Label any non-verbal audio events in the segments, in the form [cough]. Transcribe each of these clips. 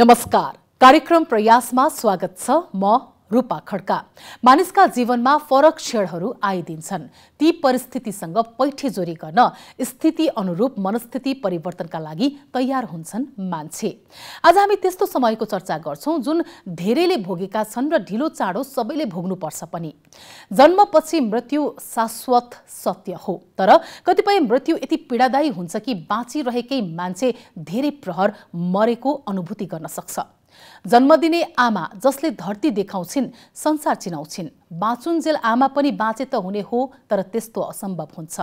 नमस्कार कार्यक्रम प्रयासमा स्वागत छ म रूपा खड्का मानिसका जीवनमा फरक क्षणहरू आइदिन्छन् ती परिस्थितिसँग पैठेजोरी गर्न स्थिति अनुरूप मनस्थिति परिवर्तनका लागि तयार हुन्छन् मान्छे आज हामी त्यस्तो समयको चर्चा गर्छौँ जुन धेरैले भोगेका छन् र ढिलो चाँडो सबैले भोग्नुपर्छ पनि जन्मपछि मृत्यु शाश्वत सत्य हो तर कतिपय मृत्यु यति पीडादायी हुन्छ कि बाँचिरहेकै मान्छे धेरै प्रहर मरेको अनुभूति गर्न सक्छ जन्मदिने आमा जसले धरती देखाउँछिन् संसार चिनाउँछिन् बाँचुन्जेल आमा पनि बाँचे त हुने हो तर त्यस्तो असम्भव हुन्छ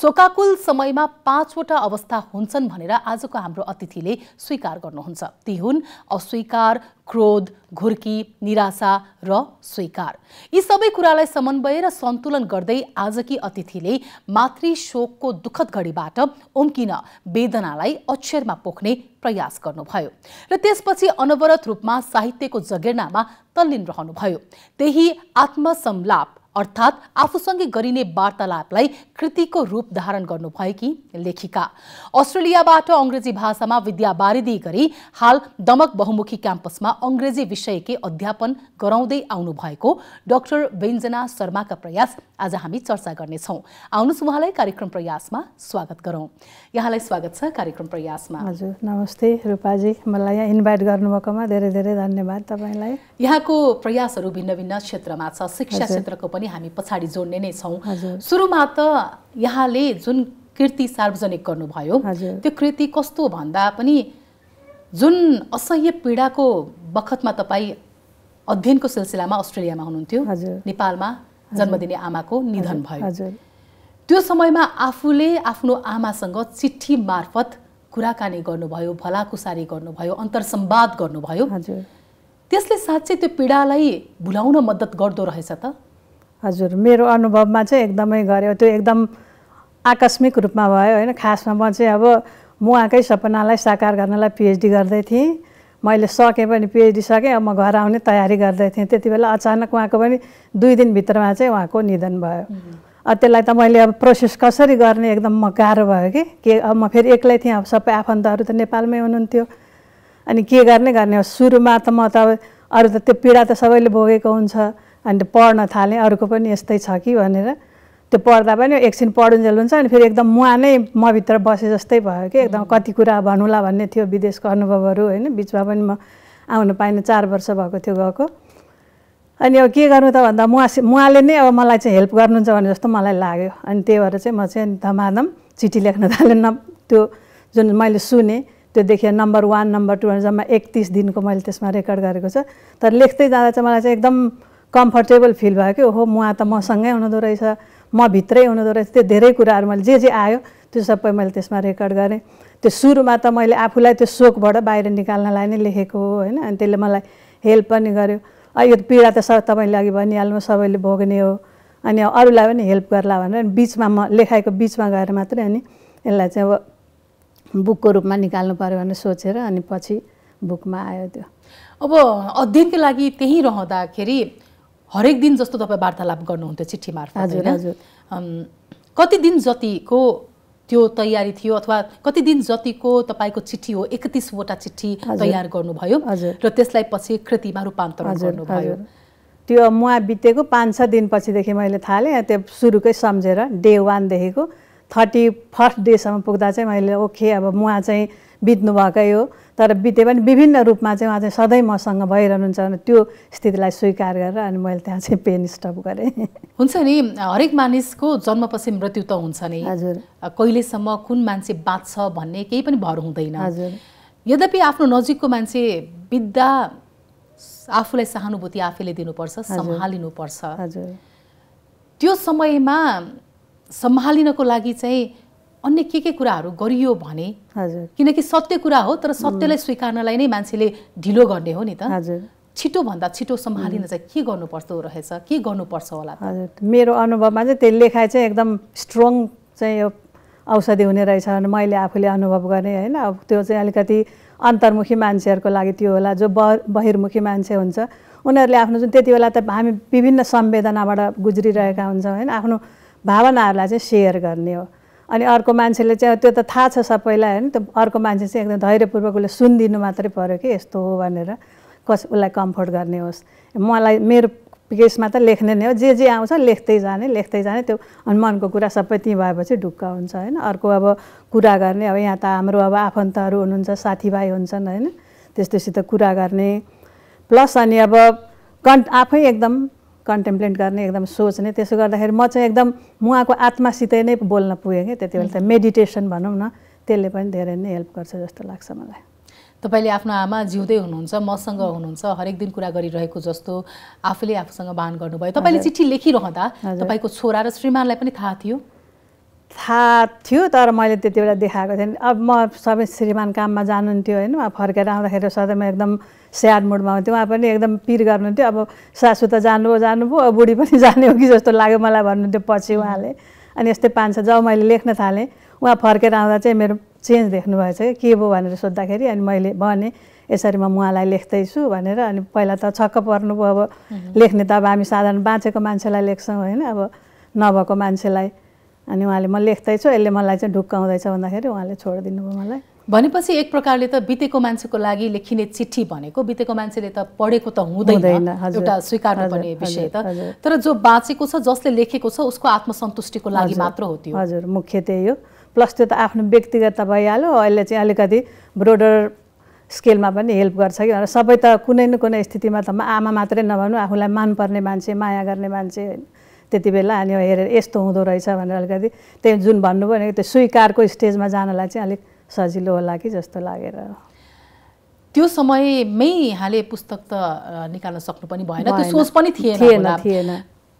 शोकाकुल समयमा पाँचवटा अवस्था हुन्छन् भनेर आजको हाम्रो अतिथिले स्वीकार गर्नुहुन्छ ती हुन् अस्वीकार क्रोध घुर्की निराशा र स्वीकार यी सबै कुरालाई समन्वय र सन्तुलन गर्दै आजकी अतिथिले मातृ शोकको दुःखद घडीबाट उम्किन वेदनालाई अक्षरमा पोख्ने प्रयास गर्नुभयो र त्यसपछि अनवरत रूपमा साहित्यको जगेर्नामा तल्लीन रहनुभयो त्यही आत्मसंलाप अर्थात् आफूसँगै गरिने वार्तालापलाई कृतिको रूप धारण गर्नुभएकी लेखिका अस्ट्रेलियाबाट अङ्ग्रेजी भाषामा विद्या गरी हाल दमक बहुमुखी क्याम्पसमा अङ्ग्रेजी विषयकै अध्यापन गराउँदै आउनु भएको डाक्टर व्यञ्जना शर्माका प्रयास आज हामी चर्चा गर्नेछौँ आउनुहोस् उहाँलाई कार्यक्रम प्रयासमा स्वागत गरौँ यहाँलाई स्वागत छ कार्यक्रम प्रयासमा हजुर नमस्ते रूपाजी मलाई यहाँ इन्भाइट गर्नुभएकोमा धेरै धेरै धन्यवाद तपाईँलाई यहाँको प्रयासहरू भिन्न भिन्न क्षेत्रमा छ शिक्षा क्षेत्रको पनि हामी पछाडि जोड्ने नै छौँ सुरुमा त यहाँले जुन कृति सार्वजनिक गर्नुभयो त्यो कृति कस्तो भन्दा पनि जुन असह्य पीडाको बखतमा तपाईँ अध्ययनको सिलसिलामा अस्ट्रेलियामा हुनुहुन्थ्यो नेपालमा जन्मदिने आमाको निधन भयो त्यो समयमा आफूले आफ्नो आमासँग चिठी मार्फत कुराकानी गर्नुभयो भलाकुसारी गर्नुभयो अन्तरसम्वाद गर्नुभयो त्यसले साँच्चै त्यो पीडालाई भुलाउन मद्दत गर्दो रहेछ त हजुर मेरो अनुभवमा चाहिँ एकदमै गऱ्यो त्यो एकदम आकस्मिक रूपमा भयो होइन खासमा म चाहिँ अब म आएकै सपनालाई साकार गर्नलाई पिएचडी गर्दै थिएँ मैले सकेँ पनि पिएचडी सकेँ अब म घर आउने तयारी गर्दै थिएँ त्यति बेला अचानक उहाँको पनि दुई दिनभित्रमा चाहिँ उहाँको निधन भयो अब त्यसलाई त मैले अब प्रोसेस कसरी गर्ने एकदम म गाह्रो भयो कि के अब म फेरि एक्लै थिएँ अब सबै आफन्तहरू त नेपालमै हुनुहुन्थ्यो अनि के गर्ने गर्ने सुरुमा त म त अब अरू त त्यो पीडा त सबैले भोगेको हुन्छ अनि पढ्न थालेँ अर्को पनि यस्तै छ कि भनेर त्यो पढ्दा पनि एकछिन पढुन्जेल हुन्छ अनि फेरि एकदम मुहा नै मभित्र बसे जस्तै भयो कि एकदम कति कुरा भनौँला भन्ने थियो विदेशको अनुभवहरू होइन बिचमा पनि म आउनु पाइनँ चार वर्ष भएको थियो गएको अनि अब के गर्नु त भन्दा मुहा मुहाले नै अब मलाई चाहिँ हेल्प गर्नुहुन्छ भने जस्तो मलाई लाग्यो अनि त्यही भएर चाहिँ म चाहिँ धमाधम चिठी लेख्न थालेँ न त्यो जुन मैले सुनेँ देखेँ नम्बर वान नम्बर टू जम्मा एकतिस दिनको मैले त्यसमा रेकर्ड गरेको छ तर लेख्दै जाँदा चाहिँ मलाई चाहिँ एकदम कम्फर्टेबल फिल भयो कि ओहो उहाँ त मसँगै हुनुहुँदो रहेछ म भित्रै हुनुहुँदो रहेछ त्यो धेरै कुराहरू मैले जे जे आयो त्यो सबै मैले त्यसमा रेकर्ड गरेँ त्यो सुरुमा त मैले आफूलाई त्यो सोकबाट बाहिर निकाल्नलाई नै लेखेको हो होइन अनि त्यसले मलाई हेल्प पनि गर्यो यो पीडा त सब तपाईँले अघि भनिहाल्नु सबैले भोग्ने हो अनि अरूलाई पनि हेल्प गर्ला भनेर बिचमा म लेखाएको बिचमा गएर मात्रै अनि यसलाई चाहिँ अब बुकको रूपमा निकाल्नु पऱ्यो भनेर सोचेर अनि पछि बुकमा आयो त्यो अब अध्ययनको लागि त्यहीँ रहँदाखेरि हरेक दिन जस्तो तपाईँ वार्तालाप गर्नुहुन्थ्यो चिठी मार्फत हजुर कति दिन जतिको त्यो तयारी थियो अथवा कति दिन जतिको तपाईँको चिठी हो एकतिसवटा चिठी तयार गर्नुभयो र त्यसलाई पछि कृतिमा रूपान्तरण गर्नुभयो त्यो मुवा बितेको पाँच छ दिनपछिदेखि मैले थालेँ त्यो सुरुकै सम्झेर डे वानदेखिको थर्टी फर्स्ट डेसम्म पुग्दा चाहिँ मैले ओके अब उहाँ चाहिँ बित्नु भएकै हो तर बिते पनि विभिन्न रूपमा चाहिँ उहाँ चाहिँ सधैँ मसँग भइरहनुहुन्छ भने त्यो स्थितिलाई स्वीकार गरेर अनि मैले त्यहाँ चाहिँ पेन स्टप गरेँ हुन्छ नि हरेक मानिसको जन्मपछि मृत्यु त हुन्छ नि हजुर कहिलेसम्म कुन मान्छे बाँच्छ भन्ने केही पनि भर हुँदैन हजुर यद्यपि आफ्नो नजिकको मान्छे बित्दा आफूलाई सहानुभूति आफैले दिनुपर्छ सम्हालिनुपर्छ हजुर त्यो समयमा सम्हालिनको लागि चाहिँ अन्य के के कुराहरू गरियो भने हजुर किनकि सत्य कुरा हो तर सत्यलाई स्वीकार्नलाई नै मान्छेले ढिलो गर्ने हो नि त हजुर छिटोभन्दा छिटो सम्हालिन चाहिँ के गर्नुपर्दो रहेछ के गर्नुपर्छ होला हजुर मेरो अनुभवमा चाहिँ त्यो लेखाइ चाहिँ एकदम स्ट्रङ चाहिँ यो औषधि हुने रहेछ मैले आफूले अनुभव गरेँ होइन अब त्यो चाहिँ अलिकति अन्तर्मुखी मान्छेहरूको लागि त्यो होला जो बहिर्मुखी मान्छे हुन्छ उनीहरूले आफ्नो जुन त्यति बेला त हामी विभिन्न संवेदनाबाट गुज्रिरहेका हुन्छौँ होइन आफ्नो भावनाहरूलाई चाहिँ सेयर गर्ने हो अनि अर्को मान्छेले चाहिँ त्यो त थाहा छ सबैलाई होइन त्यो अर्को मान्छे चाहिँ एकदम धैर्यपूर्वक उसले सुनिदिनु मात्रै पऱ्यो कि यस्तो हो भनेर कस उसलाई कम्फर्ट गर्ने होस् मलाई मेरो केसमा त लेख्ने नै हो जे जे आउँछ लेख्दै जाने लेख्दै जाने त्यो अनि मनको कुरा सबै त्यहीँ भएपछि ढुक्क हुन्छ होइन अर्को अब कुरा गर्ने अब यहाँ त हाम्रो अब आफन्तहरू हुनुहुन्छ साथीभाइ हुन्छन् होइन त्यस्तोसित कुरा गर्ने प्लस अनि अब कन् आफै एकदम कन्टेम्प्लेन्ट गर्ने एकदम सोच्ने त्यसो गर्दाखेरि म चाहिँ एकदम उहाँको आत्मासितै नै बोल्न पुगेँ कि त्यति बेला त मेडिटेसन भनौँ न त्यसले पनि धेरै नै हेल्प गर्छ जस्तो लाग्छ मलाई तपाईँले आफ्नो आमा जिउँदै हुनुहुन्छ मसँग हुनुहुन्छ हरेक दिन कुरा गरिरहेको जस्तो आफूले आफूसँग बाहन गर्नुभयो तपाईँले चिठी लेखिरहँदा तपाईँको छोरा र श्रीमानलाई पनि थाहा थियो थाहा थियो तर मैले त्यति बेला देखाएको थिएँ अब म सबै श्रीमान काममा जानुहुन्थ्यो होइन उहाँ फर्केर आउँदाखेरि सधैँ म एकदम स्याड मुडमा हुन्थ्यो उहाँ पनि एकदम पिर गर्नुहुन्थ्यो अब सासु त जानुभयो जानुभयो अब बुढी पनि [laughs] जाने हो कि जस्तो लाग्यो मलाई भन्नुहुन्थ्यो पछि उहाँले अनि यस्तै पाँच छ जब मैले लेख्न थालेँ उहाँ फर्केर आउँदा चाहिँ मेरो चेन्ज देख्नुभएछ कि के भयो भनेर सोद्धाखेरि अनि मैले भनेँ यसरी म उहाँलाई लेख्दैछु भनेर अनि पहिला त छक्क पर्नुभयो अब लेख्ने त अब हामी साधारण बाँचेको मान्छेलाई लेख्छौँ होइन अब नभएको मान्छेलाई अनि उहाँले म लेख्दैछु यसले मलाई चाहिँ ढुक्काउँदैछ भन्दाखेरि उहाँले छोडिदिनु भयो मलाई भनेपछि एक प्रकारले त बितेको मान्छेको लागि लेखिने चिठी भनेको बितेको मान्छेले त पढेको त हुँदैन एउटा स्वीकार्नुपर्ने विषय त तर जो बाँचेको छ जसले लेखेको छ उसको आत्मसन्तुष्टिको लागि मात्र हो त्यो हजुर मुख्य त्यही हो प्लस त्यो त आफ्नो व्यक्तिगत त भइहाल्यो अहिले चाहिँ अलिकति ब्रोडर स्केलमा पनि हेल्प गर्छ कि सबै त कुनै न कुनै स्थितिमा त आमा मात्रै नभन्नु आफूलाई मनपर्ने मान्छे माया गर्ने मान्छे होइन त्यति बेला अनि हेरेर यस्तो हुँदो रहेछ भनेर अलिकति त्यही जुन भन्नुभयो त्यो स्वीकारको स्टेजमा जानलाई चाहिँ अलिक सजिलो होला कि जस्तो लागेर त्यो समयमै यहाँले पुस्तक त निकाल्न सक्नु पनि भएन त्यो सोच पनि थिएन थिएन थिएन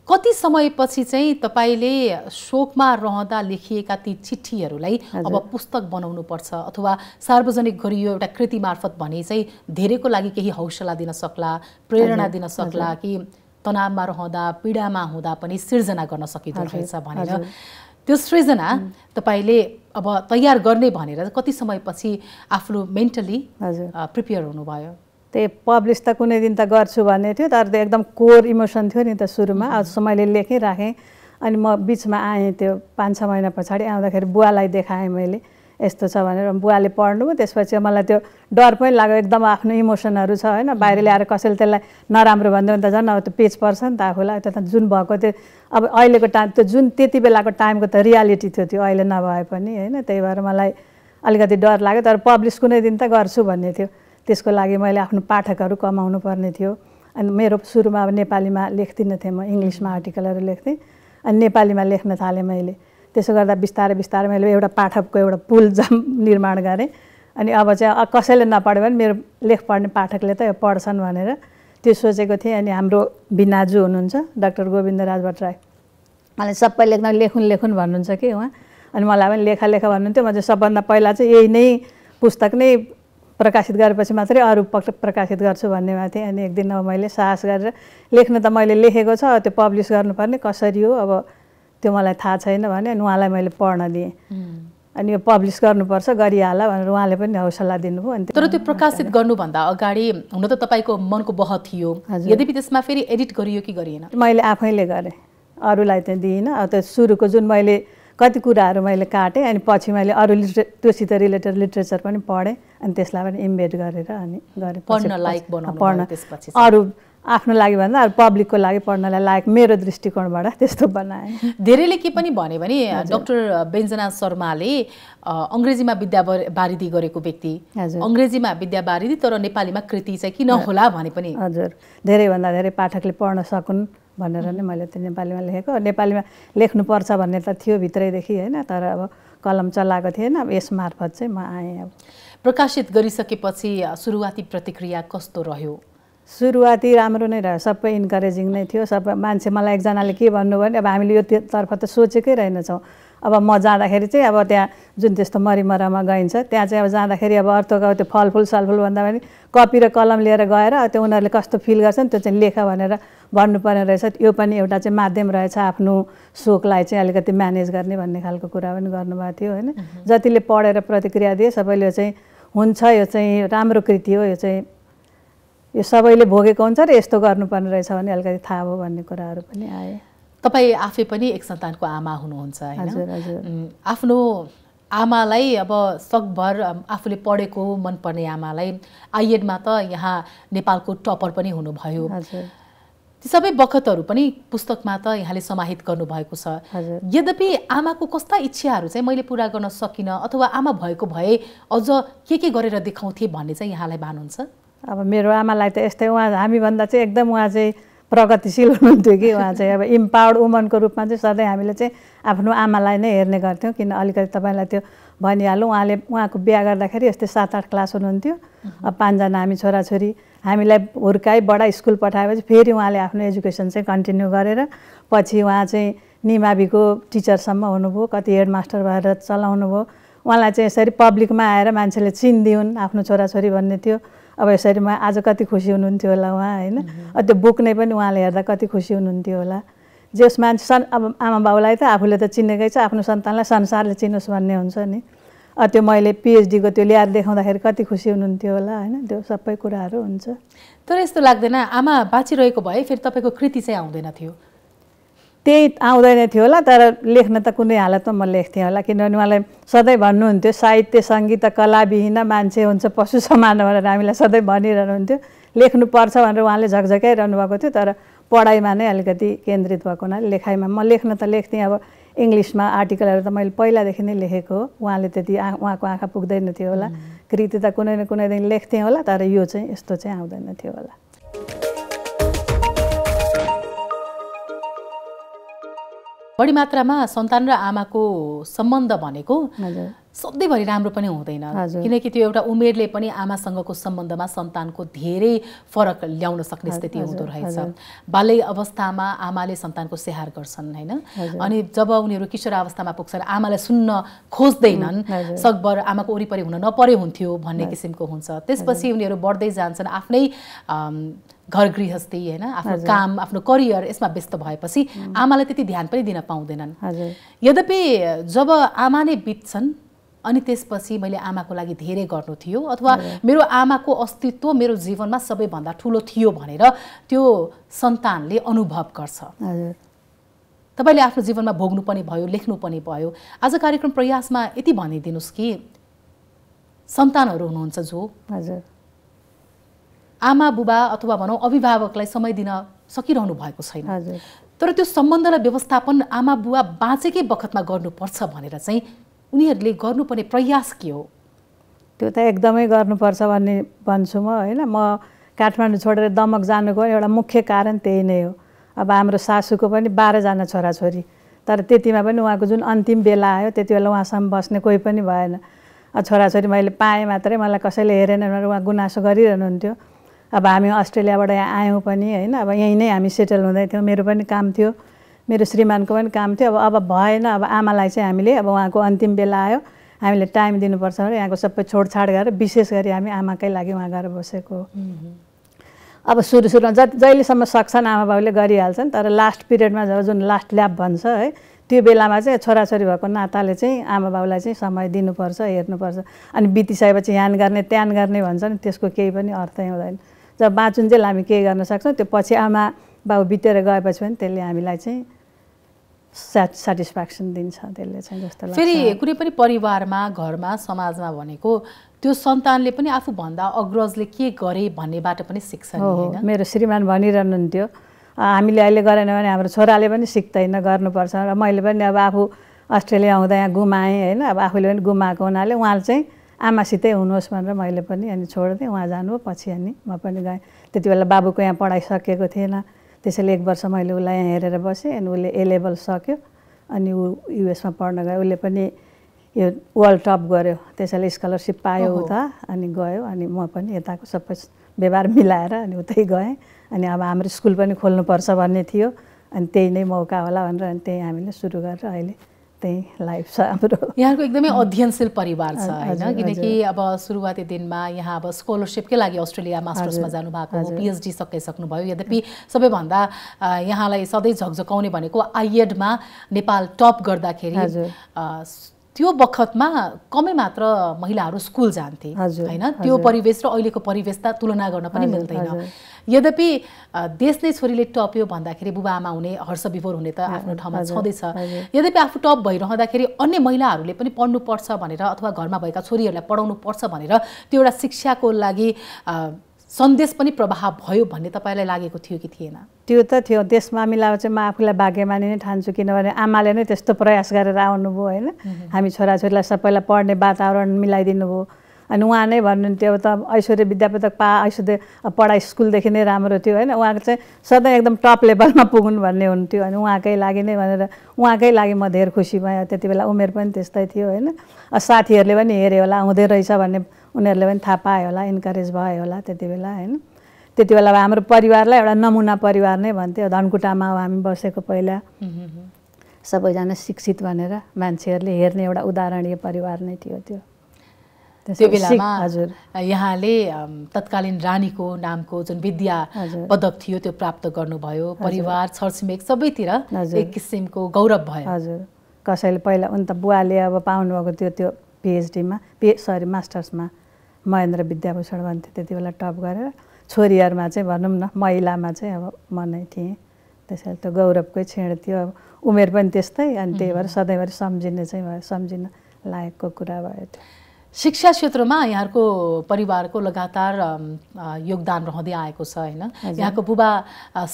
कति समयपछि चाहिँ तपाईँले शोकमा रहँदा लेखिएका ती चिठीहरूलाई अब पुस्तक बनाउनुपर्छ अथवा सार्वजनिक गरियो एउटा कृति मार्फत भने चाहिँ धेरैको लागि केही हौसला दिन सक्ला प्रेरणा दिन सक्ला कि तनावमा रहँदा पीडामा हुँदा पनि सिर्जना गर्न सकिँदो रहेछ भनेर त्यो सृजना तपाईँले अब तयार गर्ने भनेर कति समयपछि आफ्नो मेन्टली प्रिपेयर हुनुभयो त्यही पब्लिस त कुनै दिन त गर्छु भन्ने थियो तर त्यो एकदम कोर इमोसन थियो नि त सुरुमा अझसम्म मैले लेखेँ राखेँ अनि म बिचमा आएँ त्यो पाँच छ महिना पछाडि आउँदाखेरि बुवालाई देखाएँ मैले यस्तो छ भनेर बुवाले पढ्नु त्यसपछि मलाई त्यो डर पनि लाग्यो एकदम आफ्नो इमोसनहरू छ होइन बाहिर ल्याएर कसैले त्यसलाई नराम्रो भन्दै भने त झन् अब त्यो पेज पर्छ नि त आफूलाई त्यो त जुन भएको त्यो अब अहिलेको टाइम त्यो जुन त्यति बेलाको टाइमको त रियालिटी थियो त्यो अहिले नभए पनि होइन त्यही भएर मलाई अलिकति डर लाग्यो तर पब्लिस कुनै दिन त गर्छु भन्ने थियो त्यसको लागि मैले आफ्नो पाठकहरू कमाउनु पर्ने थियो अनि मेरो सुरुमा अब नेपालीमा लेख्दिनँ थिएँ म इङ्ग्लिसमा आर्टिकलहरू लेख्थेँ अनि नेपालीमा लेख्न थालेँ मैले त्यसो गर्दा बिस्तारै बिस्तारै मैले एउटा पाठकको एउटा पुल [laughs] जम निर्माण गरेँ अनि अब चाहिँ कसैले नपढ्यो भने मेरो लेख पढ्ने पाठकले त यो पढ्छन् भनेर त्यो सोचेको थिएँ अनि हाम्रो बिनाजु हुनुहुन्छ डाक्टर गोविन्द राज भट्टराई उहाँले सबै लेख्न लेखुन लेखुन भन्नुहुन्छ कि उहाँ अनि मलाई पनि लेखा लेखा भन्नुहुन्थ्यो म चाहिँ सबभन्दा पहिला चाहिँ यही नै पुस्तक नै प्रकाशित गरेपछि मात्रै अरू पक प्रकाशित गर्छु भन्नेमा थिएँ अनि एक दिन अब मैले साहस गरेर लेख्न त मैले लेखेको छ त्यो पब्लिस गर्नुपर्ने कसरी हो अब त्यो मलाई थाहा छैन भने अनि उहाँलाई मैले पढ्न दिएँ अनि यो पब्लिस गर्नुपर्छ गरिहाल भनेर उहाँले पनि हौसला दिनुभयो अनि तर त्यो प्रकाशित गर्नुभन्दा अगाडि हुन त तपाईँको मनको बह थियो यद्यपि त्यसमा फेरि एडिट गरियो कि गरिएन मैले आफैले गरेँ अरूलाई त दिइनँ अब त्यो सुरुको जुन मैले कति कुराहरू मैले काटेँ अनि पछि मैले अरू लिटरे त्योसित रिलेटेड लिट्रेचर पनि पढेँ अनि त्यसलाई पनि इम्बेड गरेर अनि गरेँ पढ्न लायक पढ्न त्यसपछि अरू आफ्नो लागि भन्दा अरू पब्लिकको लागि पढ्नलाई लायक मेरो दृष्टिकोणबाट त्यस्तो बनाएँ धेरैले के पनि भन्यो भने डक्टर व्यञ्जना शर्माले अङ्ग्रेजीमा विद्या बारिदि गरेको व्यक्ति हजुर अङ्ग्रेजीमा विद्या बारिदि तर नेपालीमा कृति चाहिँ किन होला भने पनि हजुर धेरैभन्दा धेरै पाठकले पढ्न सकुन् भनेर नै मैले त्यो नेपालीमा लेखेको नेपालीमा लेख्नुपर्छ भन्ने त थियो भित्रैदेखि होइन तर अब कलम चलाएको थिएन अब यस मार्फत चाहिँ म आएँ अब प्रकाशित गरिसकेपछि सुरुवाती प्रतिक्रिया कस्तो रह्यो सुरुवाती राम्रो नै रह्यो सबै इन्करेजिङ नै थियो सबै मान्छे मलाई एकजनाले के भन्नुभयो भने अब हामीले यो तर्फ त सोचेकै रहेनछौँ अब म जाँदाखेरि चाहिँ अब त्यहाँ जुन त्यस्तो मरिमरामा गइन्छ त्यहाँ चाहिँ अब जाँदाखेरि अब अर्को त्यो फलफुल सलफुल भन्दा पनि कपी र कलम लिएर गएर त्यो उनीहरूले कस्तो फिल गर्छन् त्यो चाहिँ लेख भनेर भन्नुपर्ने रहेछ यो पनि एउटा चाहिँ माध्यम रहेछ आफ्नो सोखलाई चाहिँ अलिकति म्यानेज गर्ने भन्ने खालको कुरा पनि गर्नुभएको थियो होइन जतिले पढेर प्रतिक्रिया दिए सबैले चाहिँ हुन्छ यो चाहिँ राम्रो कृति हो यो चाहिँ यो सबैले भोगेको हुन्छ र यस्तो गर्नुपर्ने रहेछ भने अलिकति थाहा भयो भन्ने कुराहरू पनि आए तपाईँ आफै पनि एक सन्तानको आमा हुनुहुन्छ हजुर हजुर आफ्नो आमालाई अब सकभर आफूले पढेको मनपर्ने आमालाई आइएडमा त यहाँ नेपालको टपर पनि हुनुभयो ती सबै बखतहरू पनि पुस्तकमा त यहाँले समाहित गर्नुभएको छ यद्यपि आमाको कस्ता इच्छाहरू चाहिँ मैले पुरा गर्न सकिनँ अथवा आमा भएको भए अझ के के गरेर देखाउँथेँ भन्ने चाहिँ यहाँलाई भान अब मेरो आमालाई त यस्तै उहाँ हामीभन्दा चाहिँ एकदम उहाँ चाहिँ प्रगतिशील हुनुहुन्थ्यो कि उहाँ चाहिँ अब इम्पावर्ड वुमनको रूपमा चाहिँ सधैँ हामीले चाहिँ आफ्नो आमालाई नै हेर्ने गर्थ्यौँ किन अलिकति तपाईँलाई त्यो भनिहालौँ उहाँले उहाँको बिहा गर्दाखेरि यस्तै सात आठ क्लास हुनुहुन्थ्यो अब पाँचजना हामी छोराछोरी हामीलाई हुर्काई बडा स्कुल पठाएपछि फेरि उहाँले आफ्नो एजुकेसन चाहिँ कन्टिन्यू गरेर पछि उहाँ चाहिँ निमाविको टिचरसम्म हुनुभयो कति हेडमास्टर भएर चलाउनु भयो उहाँलाई चाहिँ यसरी पब्लिकमा आएर मान्छेले चिनिदिउन् आफ्नो छोराछोरी भन्ने थियो अब यसरी म आज कति खुसी हुनुहुन्थ्यो होला उहाँ होइन त्यो बुक नै पनि उहाँले हेर्दा कति खुसी हुनुहुन्थ्यो होला जे मान्छे सन् अब आमा बाउलाई त आफूले त चिनेकै छ आफ्नो सन्तानलाई संसारले चिनोस् भन्ने हुन्छ नि त्यो मैले पिएचडीको त्यो ल्याएर देखाउँदाखेरि कति खुसी हुनुहुन्थ्यो होला होइन त्यो सबै कुराहरू हुन्छ तर यस्तो लाग्दैन आमा बाँचिरहेको भए फेरि तपाईँको कृति चाहिँ आउँदैन थियो त्यही आउँदैन थियो होला तर लेख्न त कुनै हालतमा म लेख्थेँ होला किनभने उहाँलाई सधैँ भन्नुहुन्थ्यो साहित्य सङ्गीत कलाविहीन मान्छे हुन्छ पशु समान भनेर हामीलाई सधैँ भनिरहनुहुन्थ्यो लेख्नुपर्छ भनेर उहाँले झकझकाइरहनु भएको थियो तर पढाइमा नै अलिकति केन्द्रित भएको हुनाले लेखाइमा म लेख्न त लेख्थेँ अब इङ्ग्लिसमा आर्टिकलहरू त मैले पहिलादेखि नै लेखेको हो उहाँले त्यति आ उहाँको आँखा पुग्दैन थियो होला कृति त कुनै न कुनै दिन लेख्थेँ होला तर यो चाहिँ यस्तो चाहिँ आउँदैन थियो होला बढी मात्रामा सन्तान र आमाको सम्बन्ध भनेको सधैँभरि राम्रो पनि हुँदैन किनकि त्यो एउटा उमेरले पनि आमासँगको सम्बन्धमा सन्तानको धेरै फरक ल्याउन सक्ने स्थिति हुँदो रहेछ बाल्य अवस्थामा आमाले सन्तानको स्याहार गर्छन् होइन अनि जब उनीहरू किशोर अवस्थामा पुग्छन् आमालाई सुन्न खोज्दैनन् सकभर आमाको वरिपरि हुन नपरे हुन्थ्यो भन्ने किसिमको हुन्छ त्यसपछि उनीहरू बढ्दै जान्छन् आफ्नै घर गृहस्थी होइन आफ्नो काम आफ्नो करियर यसमा व्यस्त भएपछि आमालाई त्यति ध्यान पनि दिन पाउँदैनन् यद्यपि जब आमा नै बित्छन् अनि त्यसपछि मैले आमाको लागि धेरै गर्नु थियो अथवा मेरो आमाको अस्तित्व मेरो जीवनमा सबैभन्दा ठुलो थियो भनेर त्यो सन्तानले अनुभव गर्छ तपाईँले आफ्नो जीवनमा भोग्नु पनि भयो लेख्नु पनि भयो आज कार्यक्रम प्रयासमा यति भनिदिनुहोस् कि सन्तानहरू हुनुहुन्छ जो हजुर आमा बुबा अथवा भनौँ अभिभावकलाई समय दिन सकिरहनु भएको छैन तर त्यो सम्बन्धलाई व्यवस्थापन आमा बुबा बाँचेकै बखतमा गर्नुपर्छ भनेर चाहिँ उनीहरूले गर्नुपर्ने प्रयास के हो त्यो त एकदमै गर्नुपर्छ भन्ने भन्छु म होइन म काठमाडौँ छोडेर दमक जानुको एउटा मुख्य कारण त्यही नै हो अब हाम्रो सासूको पनि बाह्रजना छोराछोरी तर त्यतिमा पनि उहाँको जुन अन्तिम बेला आयो त्यति बेला उहाँसम्म बस्ने कोही पनि भएन छोराछोरी मैले पाएँ मात्रै मलाई कसैले हेरेन भनेर उहाँ गुनासो गरिरहनुहुन्थ्यो अब हामी अस्ट्रेलियाबाट यहाँ आयौँ पनि होइन अब यहीँ नै हामी सेटल हुँदै थियौँ मेरो पनि काम थियो मेरो श्रीमानको पनि काम थियो अब अब भएन अब आमालाई चाहिँ हामीले अब उहाँको अन्तिम बेला आयो हामीले टाइम दिनुपर्छ भने यहाँको सबै छोडछाड गरेर विशेष गरी हामी आमाकै लागि उहाँ गएर बसेको अब सुरु सुरुमा जति जहिलेसम्म सक्छन् आमा बाबुले गरिहाल्छन् तर लास्ट पिरियडमा जब जुन लास्ट ल्याब भन्छ है त्यो बेलामा चाहिँ छोराछोरी भएको नाताले चाहिँ आमा बाबुलाई चाहिँ समय दिनुपर्छ हेर्नुपर्छ अनि बितिसकेपछि यान गर्ने त्यान गर्ने भन्छ नि त्यसको केही पनि अर्थै हुँदैन जब बाँचुन्जेल हामी केही गर्न सक्छौँ त्यो पछि आमा बाबु बितेर गएपछि पनि त्यसले हामीलाई चाहिँ स्याट सेटिस्फ्याक्सन दिन्छ त्यसले चाहिँ जस्तो लाग्छ फेरि कुनै पनि परिवारमा घरमा समाजमा भनेको त्यो सन्तानले पनि आफूभन्दा अग्रजले के गरे भन्नेबाट पनि सिक्छ हो मेरो श्रीमान भनिरहनुहुन्थ्यो हामीले अहिले गरेन भने हाम्रो छोराले पनि सिक्दैन गर्नुपर्छ र मैले पनि अब आफू अस्ट्रेलिया आउँदा यहाँ गुमाएँ होइन अब आफूले पनि गुमाएको हुनाले उहाँले चाहिँ आमासितै हुनुहोस् भनेर मैले पनि अनि छोडिदिएँ उहाँ जानु पछि अनि म पनि गएँ त्यति बेला बाबुको यहाँ पढाइसकेको थिएन त्यसैले एक वर्ष मैले उसलाई यहाँ हेरेर बसेँ अनि उसले ए लेभल सक्यो अनि ऊ युएसमा पढ्न गयो उसले पनि यो वर्ल्ड टप गऱ्यो त्यसैले स्कलरसिप पायो उता अनि गयो अनि म पनि यताको सबै व्यवहार मिलाएर अनि उतै गएँ अनि अब हाम्रो स्कुल पनि खोल्नुपर्छ भन्ने थियो अनि त्यही नै मौका होला भनेर अनि त्यही हामीले सुरु गरेर अहिले त्यही लाइफ छ हाम्रो यहाँको एकदमै [laughs] अध्ययनशील परिवार छ होइन किनकि अब सुरुवाती दिनमा यहाँ अब स्कलरसिपकै लागि अस्ट्रेलिया मास्टर्समा जानुभएको हो पिएचडी सकाइसक्नुभयो यद्यपि सबैभन्दा यहाँलाई सधैँ झकझकाउने भनेको आइएडमा नेपाल टप गर्दाखेरि त्यो बखतमा कमै मात्र महिलाहरू स्कुल जान्थे होइन त्यो परिवेश र अहिलेको परिवेश त तुलना गर्न पनि मिल्दैन यद्यपि देश नै छोरीले टप्यो भन्दाखेरि बुबा आमा हुने हर्ष विभोर हुने त आफ्नो ठाउँमा छँदैछ यद्यपि आफू टप भइरहँदाखेरि अन्य महिलाहरूले पनि पढ्नुपर्छ भनेर अथवा घरमा भएका छोरीहरूलाई पढाउनु पर्छ भनेर त्यो एउटा शिक्षाको लागि सन्देश पनि प्रवाह भयो भन्ने तपाईँलाई लागेको थियो कि थिएन त्यो त थियो त्यस मामिलामा चाहिँ म आफूलाई भाग्यमानी नै ठान्छु किनभने आमाले नै त्यस्तो प्रयास गरेर आउनुभयो होइन हामी छोराछोरीलाई सबैलाई पढ्ने वातावरण मिलाइदिनु भयो अनि उहाँ नै भन्नुहुन्थ्यो त ऐश्वर्य विद्यापीठ पा ऐश्वर्य पढाइ स्कुलदेखि नै राम्रो थियो होइन उहाँको चाहिँ सधैँ एकदम टप लेभलमा पुगुन् भन्ने हुन्थ्यो अनि उहाँकै लागि नै भनेर उहाँकै लागि म धेरै खुसी भएँ त्यति बेला उमेर पनि त्यस्तै थियो होइन साथीहरूले पनि हेऱ्यो होला हुँदै रहेछ भन्ने उनीहरूले पनि थाहा पायो होला इन्करेज भयो होला त्यति बेला होइन त्यति बेला अब हाम्रो परिवारलाई एउटा नमुना परिवार नै भन्थ्यो धनकुटामा अब हामी बसेको पहिला सबैजना शिक्षित भनेर मान्छेहरूले हेर्ने एउटा उदाहरणीय परिवार नै थियो त्यो त्यो बेलामा हजुर यहाँले तत्कालीन रानीको नामको जुन विद्या पदक थियो त्यो प्राप्त गर्नुभयो परिवार छरछिमेक सबैतिर एक किसिमको गौरव भयो हजुर कसैले पहिला उन त बुवाले अब पाउनुभएको थियो त्यो पिएचडीमा पिए सरी मास्टर्समा महेन्द्र विद्याभूषण भन्थ्यो त्यति बेला टप गरेर छोरीहरूमा चाहिँ भनौँ न महिलामा चाहिँ अब म नै थिएँ त्यसैले त्यो गौरवकै क्षण थियो अब उमेर पनि त्यस्तै अनि त्यही भएर सधैँभरि सम्झिने चाहिँ भयो सम्झिन लायकको कुरा भयो त्यो शिक्षा क्षेत्रमा यहाँहरूको परिवारको लगातार योगदान रहँदै आएको छ होइन यहाँको बुबा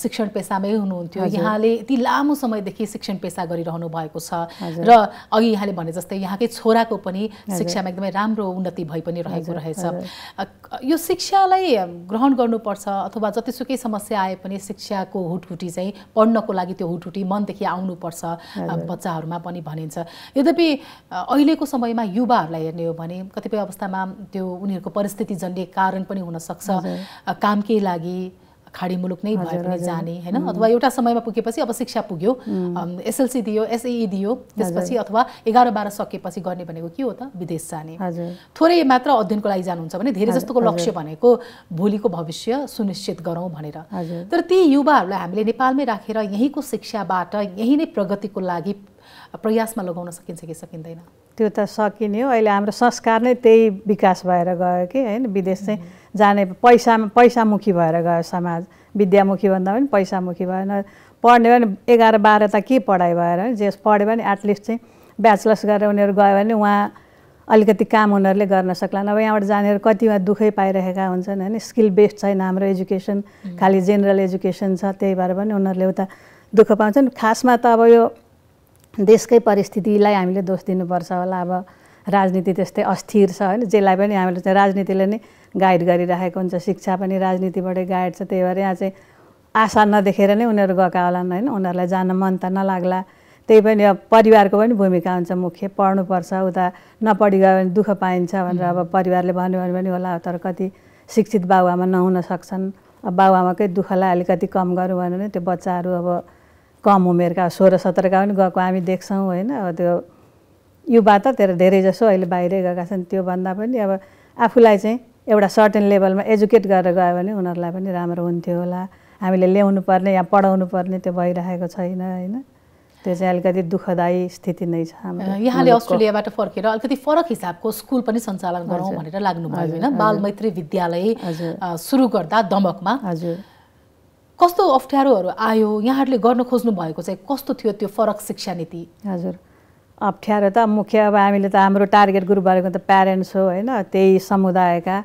शिक्षण पेसामै हुनुहुन्थ्यो यहाँले यति लामो समयदेखि शिक्षण पेसा गरिरहनु भएको छ र अघि यहाँले भने जस्तै यहाँकै छोराको पनि शिक्षामा एकदमै राम्रो उन्नति भइ पनि रहेको रहेछ यो शिक्षालाई ग्रहण गर्नुपर्छ अथवा जतिसुकै समस्या आए पनि शिक्षाको हुटहुटी चाहिँ पढ्नको लागि त्यो हुटहुटी मनदेखि आउनुपर्छ बच्चाहरूमा पनि भनिन्छ यद्यपि अहिलेको समयमा युवाहरूलाई हेर्ने हो भने कतिपय अवस्थामा त्यो उनीहरूको परिस्थिति जन्ने कारण पनि हुनसक्छ कामकै लागि खाडी मुलुक नै भए पनि जाने होइन अथवा एउटा समयमा पुगेपछि अब शिक्षा पुग्यो एसएलसी दियो एसएई दियो त्यसपछि अथवा एघार बाह्र सकेपछि गर्ने भनेको के हो त विदेश जाने थोरै मात्र अध्ययनको लागि जानुहुन्छ भने धेरै जस्तोको लक्ष्य भनेको भोलिको भविष्य सुनिश्चित गरौँ भनेर तर ती युवाहरूलाई हामीले नेपालमै राखेर यहीँको शिक्षाबाट यहीँ नै प्रगतिको लागि प्रयासमा लगाउन सकिन्छ कि सकिँदैन त्यो त सकिने हो अहिले हाम्रो संस्कार नै त्यही विकास भएर गयो कि होइन विदेश चाहिँ जाने पैसा पैसामुखी भएर गयो समाज विद्यामुखी भन्दा पनि पैसामुखी भएन पढ्ने भने एघार बाह्र त के पढाइ भएर जे पढ्यो भने एटलिस्ट चाहिँ ब्याचलर्स गरेर उनीहरू गयो भने उहाँ अलिकति काम उनीहरूले गर्न सक्ला अब यहाँबाट जानेहरू कतिमा दुःखै पाइरहेका हुन्छन् होइन स्किल बेस्ड छैन हाम्रो एजुकेसन खालि जेनरल एजुकेसन छ त्यही भएर पनि उनीहरूले उता दुःख पाउँछन् खासमा त अब यो देशकै परिस्थितिलाई हामीले दोष दिनुपर्छ होला अब राजनीति त्यस्तै अस्थिर छ होइन जसलाई पनि हामीले चाहिँ राजनीतिले नै गाइड गरिराखेको हुन्छ शिक्षा पनि राजनीतिबाटै गाइड छ त्यही भएर यहाँ चाहिँ आशा नदेखेर नै उनीहरू गएका होलान् होइन उनीहरूलाई जान मन त नलाग्ला त्यही पनि अब परिवारको पनि भूमिका हुन्छ मुख्य पढ्नुपर्छ उता नपढि गयो भने दुःख पाइन्छ भनेर अब परिवारले भन्यो भने पनि होला तर कति शिक्षित बाबुआमा नहुन सक्छन् अब बाबुआमाकै दुःखलाई अलिकति कम गरौँ भने त्यो बच्चाहरू अब कम उमेरका सोह्र सत्रका पनि गएको हामी देख्छौँ होइन अब त्यो युवा युवाततिर धेरै जसो अहिले बाहिरै गएका छन् त्योभन्दा पनि अब आफूलाई चाहिँ एउटा सर्टेन लेभलमा एजुकेट गरेर गयो भने उनीहरूलाई पनि राम्रो हुन्थ्यो होला हामीले ल्याउनु पर्ने या पढाउनु पर्ने त्यो भइरहेको छैन होइन त्यो चाहिँ अलिकति दुःखदायी स्थिति नै छ हाम्रो यहाँले अस्ट्रेलियाबाट फर्केर अलिकति फरक हिसाबको स्कुल पनि सञ्चालन गरौँ भनेर लाग्नुभयो होइन बालमैत्री विद्यालय सुरु गर्दा दमकमा हजुर कस्तो अप्ठ्यारोहरू आयो यहाँहरूले गर्न खोज्नु भएको चाहिँ कस्तो थियो त्यो फरक शिक्षा नीति हजुर अप्ठ्यारो त मुख्य अब हामीले त हाम्रो टार्गेट ग्रुप भनेको त प्यारेन्ट्स हो होइन त्यही समुदायका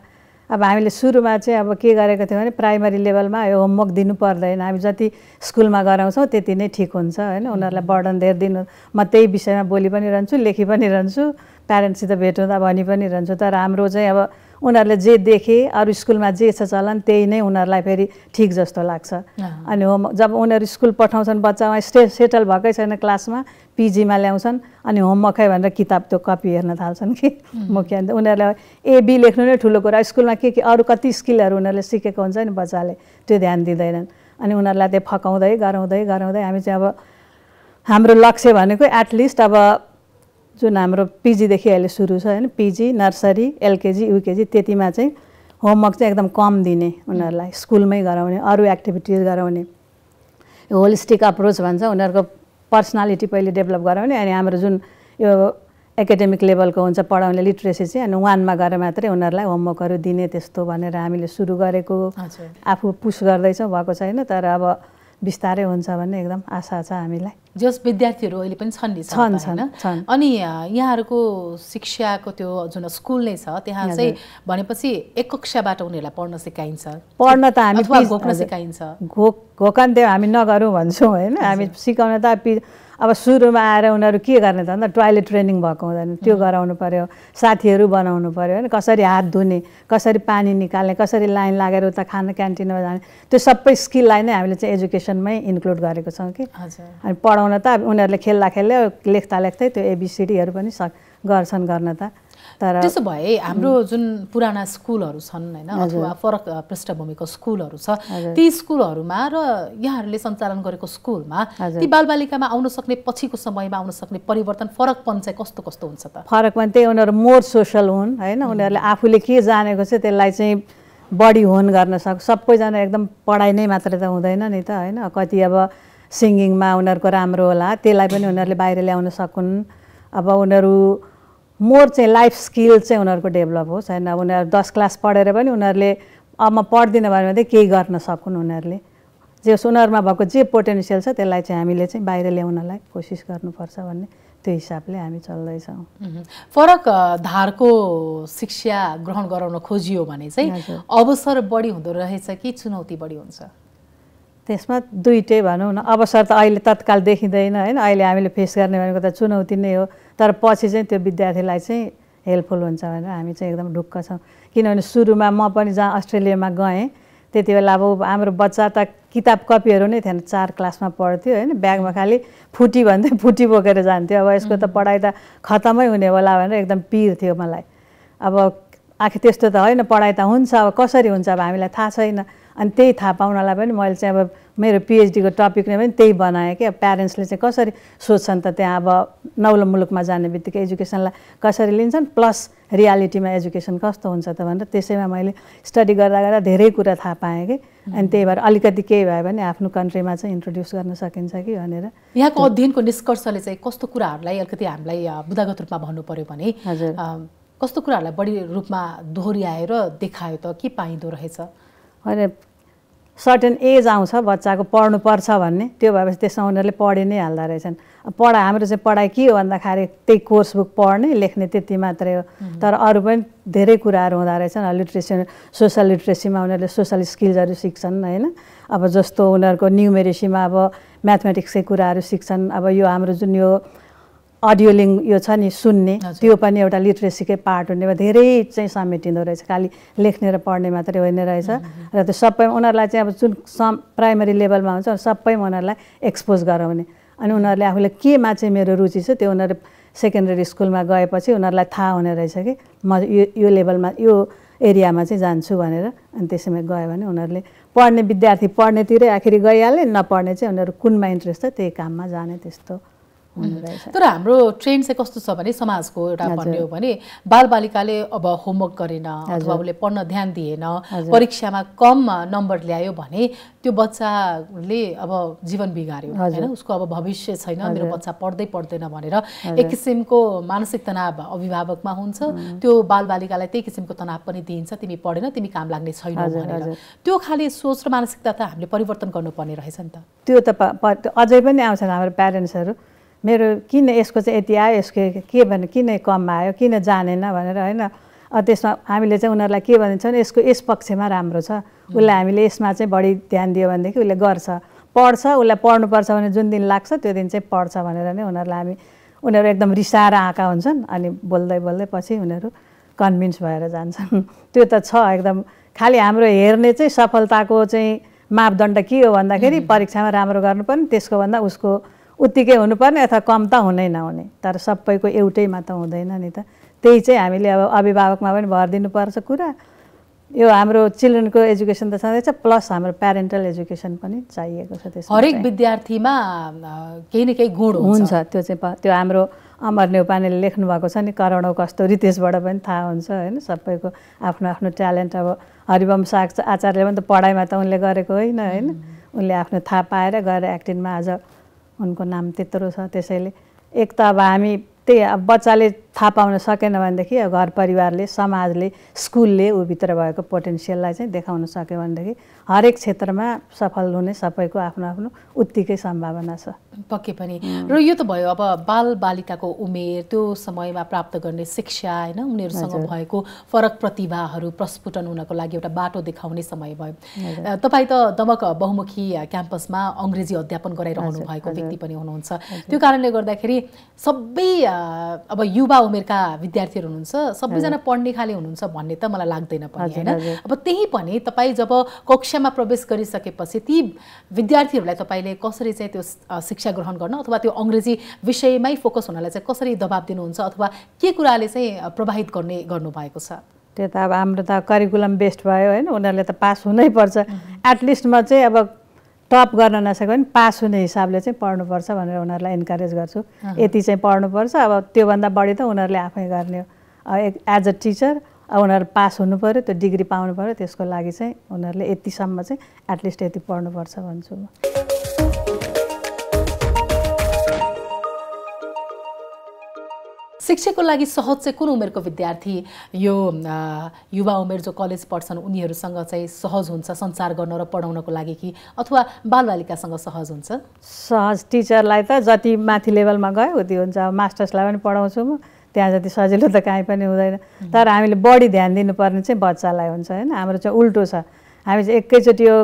अब हामीले सुरुमा चाहिँ अब के गरेको थियौँ भने प्राइमरी लेभलमा यो होमवर्क दिनु पर्दैन हामी जति स्कुलमा गराउँछौँ त्यति नै ठिक हुन्छ होइन उनीहरूलाई बर्डन धेर दिनु म त्यही विषयमा बोली पनि रहन्छु लेखी पनि रहन्छु प्यारेन्ट्ससित भेट हुँदा भनि पनि रहन्छु तर हाम्रो चाहिँ अब उनीहरूले जे देखे अरू स्कुलमा जे छ चलन त्यही नै उनीहरूलाई फेरि ठिक जस्तो लाग्छ अनि होम जब उनीहरू स्कुल पठाउँछन् बच्चामा स्टे सेटल भएकै छैन क्लासमा पिजीमा ल्याउँछन् अनि होमवर्कै भनेर किताब त्यो कपी हेर्न थाल्छन् कि मुख्य उनीहरूलाई एबी लेख्नु नै ठुलो कुरा स्कुलमा के के अरू कति स्किलहरू उनीहरूले सिकेको हुन्छ नि बच्चाले त्यो ध्यान दिँदैनन् अनि उनीहरूलाई त्यो फकाउँदै गराउँदै गराउँदै हामी चाहिँ अब हाम्रो लक्ष्य भनेको एटलिस्ट अब जुन हाम्रो पिजीदेखि अहिले सुरु छ होइन पिजी नर्सरी एलकेजी युकेजी त्यतिमा चाहिँ होमवर्क चाहिँ एकदम कम दिने उनीहरूलाई स्कुलमै गराउने अरू एक्टिभिटिज गराउने होलिस्टिक अप्रोच भन्छ उनीहरूको पर्सनालिटी पहिले डेभलप गराउने अनि हाम्रो जुन यो एकाडेमिक लेभलको हुन्छ पढाउने लिट्रेसी चाहिँ अनि वानमा गएर मात्रै उनीहरूलाई होमवर्कहरू दिने त्यस्तो भनेर हामीले सुरु गरेको आफू पुस गर्दैछौँ भएको छैन तर अब बिस्तारै हुन्छ भन्ने एकदम आशा छ हामीलाई जस विद्यार्थीहरू अहिले पनि छन् नि छन् छन् अनि यहाँहरूको शिक्षाको त्यो जुन स्कुल नै छ त्यहाँ चाहिँ भनेपछि एक कक्षाबाट उनीहरूलाई पढ्न सिकाइन्छ पढ्न त हामी घोक्न सिकाइन्छ घोक घोकन त्यो हामी नगरौँ भन्छौँ होइन हामी सिकाउन त अब सुरुमा आएर उनीहरू के गर्ने त अन्त टोयलेट ट्रेनिङ भएको हुँदैन त्यो गराउनु पऱ्यो साथीहरू बनाउनु पऱ्यो होइन कसरी हात धुने कसरी पानी निकाल्ने कसरी लाइन लागेर उता खाना क्यान्टिनमा जाने त्यो सबै स्किललाई नै हामीले चाहिँ एजुकेसनमै इन्क्लुड गरेको छौँ कि अनि पढाउन त अब उनीहरूले खेल्दा खेल्दै लेख्दा लेख्दै त्यो एबिसिडीहरू पनि सक् गर्छन् गर्न त तर त्यसो भए हाम्रो जुन पुराना स्कुलहरू छन् होइन अथवा फरक पृष्ठभूमिको स्कुलहरू छ ती स्कुलहरूमा र यहाँहरूले सञ्चालन गरेको स्कुलमा ती बालबालिकामा आउन सक्ने पछिको समयमा आउन सक्ने परिवर्तन फरकपन चाहिँ कस्तो कस्तो हुन्छ त फरकपन त्यही उनीहरू मोर सोसल हुन् होइन उनीहरूले आफूले के जानेको छ त्यसलाई चाहिँ बढी होन गर्न सक्छ सबैजना एकदम पढाइ नै मात्र त हुँदैन नि त होइन कति अब सिङ्गिङमा उनीहरूको राम्रो होला त्यसलाई पनि उनीहरूले बाहिर ल्याउन सकुन् अब उनीहरू मोर चाहिँ लाइफ स्किल चाहिँ उनीहरूको डेभलप होस् होइन उनीहरू दस क्लास पढेर पनि उनीहरूले अब म पढ्दिनँ भने चाहिँ केही गर्न सकुन् उनीहरूले जे उनीहरूमा भएको जे पोटेन्सियल छ त्यसलाई चाहिँ हामीले चाहिँ बाहिर ल्याउनलाई कोसिस गर्नुपर्छ भन्ने त्यो हिसाबले हामी चल्दैछौँ फरक धारको शिक्षा ग्रहण गराउन खोजियो भने चाहिँ अवसर बढी हुँदो रहेछ कि चुनौती बढी हुन्छ त्यसमा दुइटै भनौँ न अवसर त अहिले तत्काल देखिँदैन होइन अहिले हामीले फेस गर्ने भनेको त चुनौती नै हो तर पछि चाहिँ त्यो विद्यार्थीलाई चाहिँ हेल्पफुल हुन्छ भनेर हामी चाहिँ एकदम ढुक्क छौँ किनभने सुरुमा म पनि जहाँ अस्ट्रेलियामा गएँ त्यति बेला अब हाम्रो बच्चा त किताब कपीहरू नै थिएन चार क्लासमा पढ्थ्यो होइन ब्यागमा खालि फुटी भन्दै [laughs] फुटी बोकेर जान्थ्यो अब यसको त पढाइ त खत्तमै हुने होला भनेर एकदम पिर थियो मलाई अब आखिर त्यस्तो त होइन पढाइ त हुन्छ अब कसरी हुन्छ अब हामीलाई थाहा छैन अनि त्यही थाहा पाउनलाई पनि मैले चाहिँ अब मेरो पिएचडीको टपिक नै पनि त्यही बनाएँ कि अब प्यारेन्ट्सले चाहिँ कसरी सोध्छन् त त्यहाँ अब नौलो मुलुकमा जाने बित्तिकै एजुकेसनलाई कसरी लिन्छन् प्लस रियालिटीमा एजुकेसन कस्तो हुन्छ त भनेर त्यसैमा मैले स्टडी गर्दा गर्दा धेरै कुरा थाहा पाएँ कि अनि त्यही भएर अलिकति केही भयो भने आफ्नो कन्ट्रीमा चाहिँ इन्ट्रोड्युस गर्न सकिन्छ कि भनेर यहाँको अध्ययनको निष्कर्षले चाहिँ कस्तो कुराहरूलाई अलिकति हामीलाई बुदागत रूपमा भन्नु पऱ्यो भने हजुर कस्तो कुराहरूलाई बढी रूपमा दोहोऱ्याएर देखायो त के पाइँदो रहेछ होइन सर्टेन एज आउँछ बच्चाको पढ्नुपर्छ भन्ने त्यो भएपछि त्यसमा उनीहरूले पढि नै हाल्दा रहेछन् पढा हाम्रो चाहिँ पढाइ के हो भन्दाखेरि त्यही कोर्स बुक पढ्ने लेख्ने त्यति मात्रै हो तर अरू पनि धेरै कुराहरू हुँदो रहेछन् लिट्रेसी सोसल लिट्रेसीमा उनीहरूले सोसल स्किल्सहरू सिक्छन् होइन अब जस्तो उनीहरूको न्युमेरेसीमा अब म्याथमेटिक्सकै कुराहरू सिक्छन् अब यो हाम्रो जुन यो अडियो लिङ्क यो छ नि सुन्ने त्यो पनि एउटा लिट्रेसीकै पार्ट हुने धेरै चाहिँ समेटिँदो रहेछ खालि लेख्ने र पढ्ने मात्रै होइन रहेछ र त्यो सबै उनीहरूलाई चाहिँ अब जुन सम प्राइमेरी लेभलमा हुन्छ सबै उनीहरूलाई एक्सपोज गराउने अनि उनीहरूले आफूले केमा चाहिँ मेरो रुचि छ त्यो उनीहरू सेकेन्डरी स्कुलमा गएपछि उनीहरूलाई थाहा हुने रहेछ कि म यो यो लेभलमा यो एरियामा चाहिँ जान्छु भनेर अनि त्यसैमा गयो भने उनीहरूले पढ्ने विद्यार्थी पढ्नेतिरै आखिरी गइहाले नपढ्ने चाहिँ उनीहरू कुनमा इन्ट्रेस्ट छ त्यही काममा जाने त्यस्तो तर हाम्रो ट्रेन्ड चाहिँ कस्तो छ भने समाजको एउटा भन्ने हो भने बालबालिकाले अब होमवर्क गरेन अथवा उसले पढ्न ध्यान दिएन परीक्षामा कम नम्बर ल्यायो भने त्यो बच्चाले अब जीवन बिगाऱ्यो होइन उसको अब भविष्य छैन मेरो बच्चा पढ्दै पढ्दैन भनेर एक किसिमको मानसिक तनाव अभिभावकमा हुन्छ त्यो बालबालिकालाई त्यही किसिमको तनाव पनि दिइन्छ तिमी पढेन तिमी काम लाग्ने छैन भनेर त्यो खालि सोच र मानसिकता त हामीले परिवर्तन गर्नुपर्ने रहेछ नि त त्यो त अझै पनि आउँछन् हाम्रो प्यारेन्ट्सहरू मेरो किन यसको चाहिँ यति आयो यसको के भने किन कम आयो किन जानेन भनेर होइन त्यसमा हामीले चाहिँ उनीहरूलाई के भनिन्छ भने यसको यस पक्षमा राम्रो छ उसलाई हामीले यसमा चाहिँ बढी ध्यान दियो भनेदेखि उसले गर्छ पढ्छ उसलाई पढ्नुपर्छ भने जुन दिन लाग्छ त्यो दिन चाहिँ पढ्छ भनेर नै उनीहरूलाई हामी उनीहरू एकदम रिसाएर आएका हुन्छन् अनि बोल्दै बोल्दै पछि उनीहरू कन्भिन्स भएर जान्छन् [laughs] त्यो त छ एकदम खालि हाम्रो हेर्ने चाहिँ सफलताको चाहिँ मापदण्ड के हो भन्दाखेरि परीक्षामा राम्रो गर्नु पनि त्यसको भन्दा उसको उत्तिकै हुनुपर्ने अथवा कम त हुनै नहुने तर सबैको एउटैमा त हुँदैन नि त त्यही चाहिँ हामीले अब अभिभावकमा पनि भर दिनुपर्छ कुरा यो हाम्रो चिल्ड्रेनको एजुकेसन त छँदैछ प्लस हाम्रो प्यारेन्टल एजुकेसन पनि चाहिएको छ त्यसमा हरेक विद्यार्थीमा केही न केही गुण हुन्छ त्यो चाहिँ त्यो हाम्रो अमर लेख्नु भएको छ नि करोडौँ कस्तो त्यसबाट पनि थाहा हुन्छ होइन सबैको आफ्नो आफ्नो ट्यालेन्ट अब हरिवंश आचार्यले पनि त पढाइमा त उनले गरेको होइन होइन उनले आफ्नो थाहा पाएर गएर एक्टिङमा आज उनको नाम त्यत्रो छ त्यसैले एक त अब हामी त्यही अब बच्चाले थाहा पाउन सकेन भनेदेखि घर परिवारले समाजले स्कुलले भित्र भएको पोटेन्सियललाई चाहिँ देखाउन सक्यो भनेदेखि हरेक क्षेत्रमा सफल हुने सबैको आफ्नो आफ्नो उत्तिकै सम्भावना छ पक्कै पनि र यो त भयो अब बाल बालिकाको उमेर त्यो समयमा प्राप्त गर्ने शिक्षा होइन उनीहरूसँग भएको फरक प्रतिभाहरू प्रस्फुटन हुनको लागि एउटा बाटो देखाउने समय भयो तपाईँ त दमक बहुमुखी क्याम्पसमा अङ्ग्रेजी अध्यापन गराइरहनु भएको व्यक्ति पनि हुनुहुन्छ त्यो कारणले गर्दाखेरि सबै अब युवा उमेरका विद्यार्थीहरू हुनुहुन्छ सबैजना पढ्ने खाले हुनुहुन्छ भन्ने त मलाई लाग्दैन पनि होइन अब त्यही पनि तपाईँ जब कक्षामा प्रवेश गरिसकेपछि ती विद्यार्थीहरूलाई तपाईँले कसरी चाहिँ त्यो शिक्षा ग्रहण गर्न अथवा त्यो अङ्ग्रेजी विषयमै फोकस हुनलाई चाहिँ कसरी दबाब दिनुहुन्छ अथवा के कुराले चाहिँ प्रभावित गर्ने गर्नुभएको छ त्यो त अब हाम्रो त करिकुलम बेस्ट भयो होइन उनीहरूले त पास हुनैपर्छ एटलिस्टमा चाहिँ अब टप गर्न नसक्यो भने पास हुने हिसाबले चाहिँ पढ्नुपर्छ भनेर उनीहरूलाई इन्करेज गर्छु यति चाहिँ पढ्नुपर्छ अब त्योभन्दा बढी त उनीहरूले आफै गर्ने हो एज अ टिचर अब उनीहरू पास हुनु पऱ्यो त्यो डिग्री पाउनु पऱ्यो त्यसको लागि चाहिँ उनीहरूले यतिसम्म चाहिँ एटलिस्ट यति पढ्नुपर्छ भन्छु म शिक्षकको लागि सहज चाहिँ कुन उमेरको विद्यार्थी यो युवा उमेर जो कलेज पढ्छन् उनीहरूसँग चाहिँ सहज हुन्छ संसार गर्न र पढाउनको लागि कि अथवा बालबालिकासँग सहज हुन्छ सहज टिचरलाई त जति माथि लेभलमा गयो त्यो हुन्छ मास्टर्सलाई पनि पढाउँछु म त्यहाँ जति सजिलो त काहीँ पनि हुँदैन तर हामीले बढी ध्यान दिनुपर्ने चाहिँ बच्चालाई हुन्छ होइन हाम्रो चाहिँ उल्टो छ हामी चाहिँ एकैचोटि यो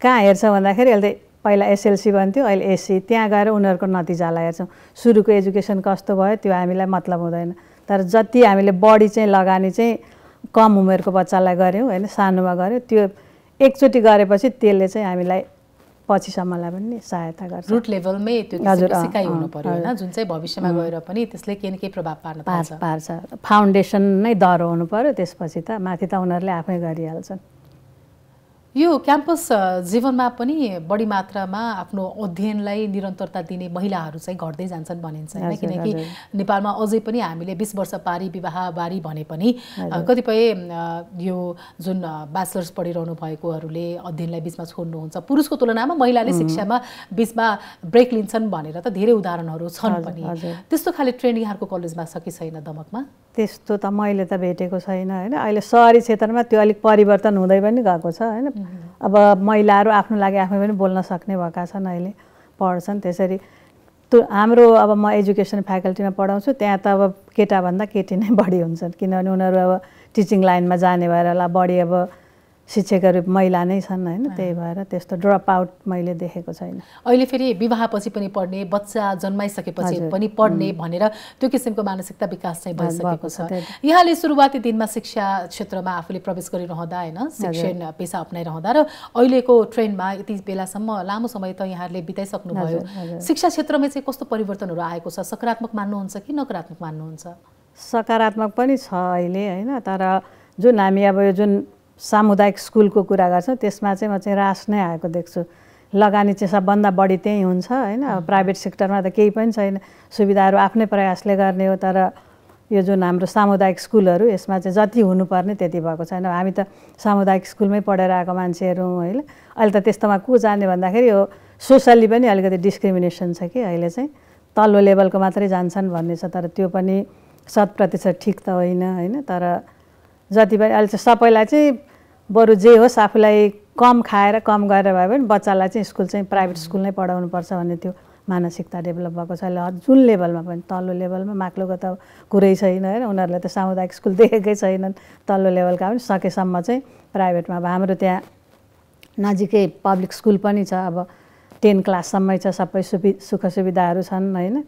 कहाँ हेर्छौँ भन्दाखेरि अहिले पहिला एसएलसी भन्थ्यो अहिले एससी त्यहाँ गएर उनीहरूको नतिजालाई हेर्छौँ सुरुको एजुकेसन कस्तो भयो त्यो हामीलाई मतलब हुँदैन तर जति हामीले बढी चाहिँ लगानी चाहिँ कम उमेरको बच्चालाई गऱ्यौँ होइन सानोमा गऱ्यौँ त्यो एकचोटि गरेपछि त्यसले चाहिँ हामीलाई पछिसम्मलाई पनि सहायता गर्छ रुट लेभलमै त्यो सिकाइ हुनु पर्यो होइन जुन चाहिँ भविष्यमा गएर पनि त्यसले केही न केही प्रभाव पार्न पार्छ पार्छ फाउन्डेसन नै दह्रो हुनु पऱ्यो त्यसपछि त माथि त उनीहरूले आफै गरिहाल्छन् यो क्याम्पस जीवनमा पनि बढी मात्रामा आफ्नो अध्ययनलाई निरन्तरता दिने महिलाहरू चाहिँ घट्दै जान्छन् भनिन्छ होइन किनकि नेपालमा अझै पनि हामीले बिस वर्ष पारी बारी भने पनि कतिपय यो जुन ब्याचलर्स पढिरहनु भएकोहरूले अध्ययनलाई बिचमा छोड्नुहुन्छ पुरुषको तुलनामा महिलाले शिक्षामा बिचमा ब्रेक लिन्छन् भनेर त धेरै उदाहरणहरू छन् पनि त्यस्तो खाले ट्रेन्ड यहाँको कलेजमा छ कि छैन दमकमा त्यस्तो त मैले त भेटेको छैन होइन अहिले सहरी क्षेत्रमा त्यो अलिक परिवर्तन हुँदै पनि गएको छ होइन अब महिलाहरू आफ्नो लागि आफै पनि बोल्न सक्ने भएका छन् अहिले पढ्छन् त्यसरी त्यो हाम्रो अब म एजुकेसन फ्याकल्टीमा पढाउँछु त्यहाँ त अब केटाभन्दा केटी नै बढी हुन्छन् किनभने उनीहरू अब टिचिङ लाइनमा जाने भएर बढी अब शिक्षकहरू महिला नै छन् होइन त्यही भएर त्यस्तो ड्रप आउट मैले देखेको छैन अहिले फेरि विवाहपछि पनि पढ्ने बच्चा जन्माइसकेपछि पनि पढ्ने भनेर त्यो किसिमको मानसिकता विकास चाहिँ भइसकेको छ यहाँले सुरुवाती दिनमा शिक्षा क्षेत्रमा आफूले प्रवेश गरिरहँदा होइन शिक्षण पेसा अप्नाइरहँदा र अहिलेको ट्रेन्डमा यति बेलासम्म लामो समय त यहाँहरूले बिताइसक्नुभयो शिक्षा क्षेत्रमा चाहिँ कस्तो परिवर्तनहरू आएको छ सकारात्मक मान्नुहुन्छ कि नकारात्मक मान्नुहुन्छ सकारात्मक पनि छ अहिले होइन तर जुन हामी अब यो जुन सामुदायिक स्कुलको कुरा गर्छ त्यसमा चाहिँ म चाहिँ रास नै आएको देख्छु लगानी चाहिँ सबभन्दा बढी त्यहीँ हुन्छ होइन प्राइभेट सेक्टरमा त केही पनि छैन सुविधाहरू आफ्नै प्रयासले गर्ने हो तर यो जुन हाम्रो सामुदायिक स्कुलहरू यसमा चाहिँ जति हुनुपर्ने त्यति भएको छैन हामी त सामुदायिक स्कुलमै पढेर आएको मान्छेहरू होइन अहिले त त्यस्तोमा को जाने भन्दाखेरि यो सोसल्ली पनि अलिकति डिस्क्रिमिनेसन छ कि अहिले चाहिँ तल्लो लेभलको मात्रै जान्छन् भन्ने छ तर त्यो पनि शत प्रतिशत ठिक त होइन होइन तर जति पनि अहिले चाहिँ सबैलाई चाहिँ बरु जे होस् आफूलाई कम खाएर कम गरेर भए पनि बच्चालाई चाहिँ स्कुल चाहिँ प्राइभेट स्कुल नै पढाउनुपर्छ भन्ने त्यो मानसिकता डेभलप भएको छ अहिले जुन लेभलमा पनि तल्लो लेभलमा माक्लोको त कुरै छैन होइन उनीहरूलाई त सामुदायिक स्कुल देखेकै छैनन् तल्लो लेभलका पनि सकेसम्म चाहिँ प्राइभेटमा अब हाम्रो त्यहाँ नजिकै पब्लिक स्कुल पनि छ अब टेन क्लाससम्मै छ सबै सुवि सुख सुविधाहरू छन् होइन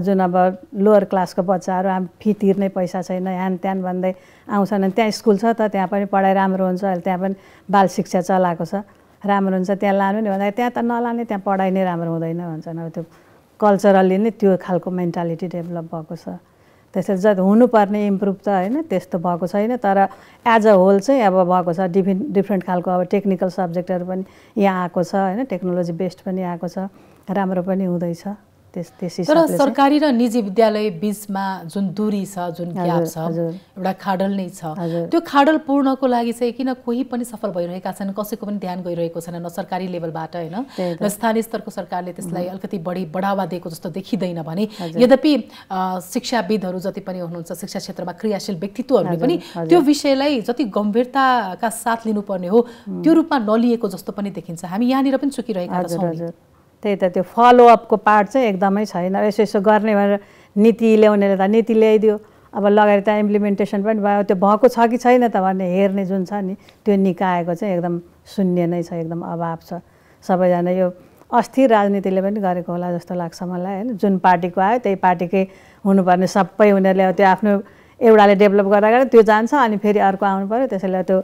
जुन अब लोवर क्लासको बच्चाहरू हामी फी तिर्ने पैसा छैन ह्यान त्यान भन्दै आउँछन् अनि त्यहाँ स्कुल छ त त्यहाँ पनि पढाइ राम्रो हुन्छ अहिले त्यहाँ पनि बाल शिक्षा चलाएको छ राम्रो हुन्छ त्यहाँ लानु नि भन्दा त्यहाँ त नलाने त्यहाँ पढाइ नै राम्रो हुँदैन भन्छन् अब त्यो कल्चरली नै त्यो खालको मेन्टालिटी डेभलप भएको छ त्यसरी जति हुनुपर्ने इम्प्रुभ त होइन त्यस्तो भएको छैन तर एज अ होल चाहिँ अब भएको छ डिफिन डिफ्रेन्ट खालको अब टेक्निकल सब्जेक्टहरू पनि यहाँ आएको छ होइन टेक्नोलोजी बेस्ड पनि आएको छ राम्रो पनि हुँदैछ तर सरकारी र निजी विद्यालय बिचमा जुन दूरी छ जुन ग्याप छ एउटा खाडल नै छ त्यो खाडल पूर्णको लागि चाहिँ किन कोही पनि सफल भइरहेका छैन कसैको पनि ध्यान गइरहेको छैन न सरकारी लेभलबाट होइन र स्थानीय स्तरको सरकारले त्यसलाई अलिकति बढी बढावा दिएको जस्तो देखिँदैन भने यद्यपि शिक्षाविदहरू जति पनि हुनुहुन्छ शिक्षा क्षेत्रमा क्रियाशील व्यक्तित्वहरूले पनि त्यो विषयलाई जति गम्भीरताका साथ लिनुपर्ने हो त्यो रूपमा नलिएको जस्तो पनि देखिन्छ हामी यहाँनिर पनि चुकिरहेका छौँ त्यही त त्यो फलोअपको पार्ट चाहिँ एकदमै छैन यसो यसो गर्ने भनेर नीति ल्याउनेले त नीति ल्याइदियो अब लगाएर त्यहाँ इम्प्लिमेन्टेसन पनि भयो त्यो भएको छ कि छैन त भन्ने हेर्ने जुन छ नि त्यो निकायको चाहिँ एकदम शून्य नै छ एकदम अभाव छ सबैजना यो अस्थिर राजनीतिले पनि गरेको होला जस्तो लाग्छ मलाई होइन जुन पार्टीको आयो त्यही पार्टीकै हुनुपर्ने सबै उनीहरूले त्यो आफ्नो एउटाले डेभलप गर्दा गर्दा त्यो जान्छ अनि फेरि अर्को आउनु पऱ्यो त्यसैले त्यो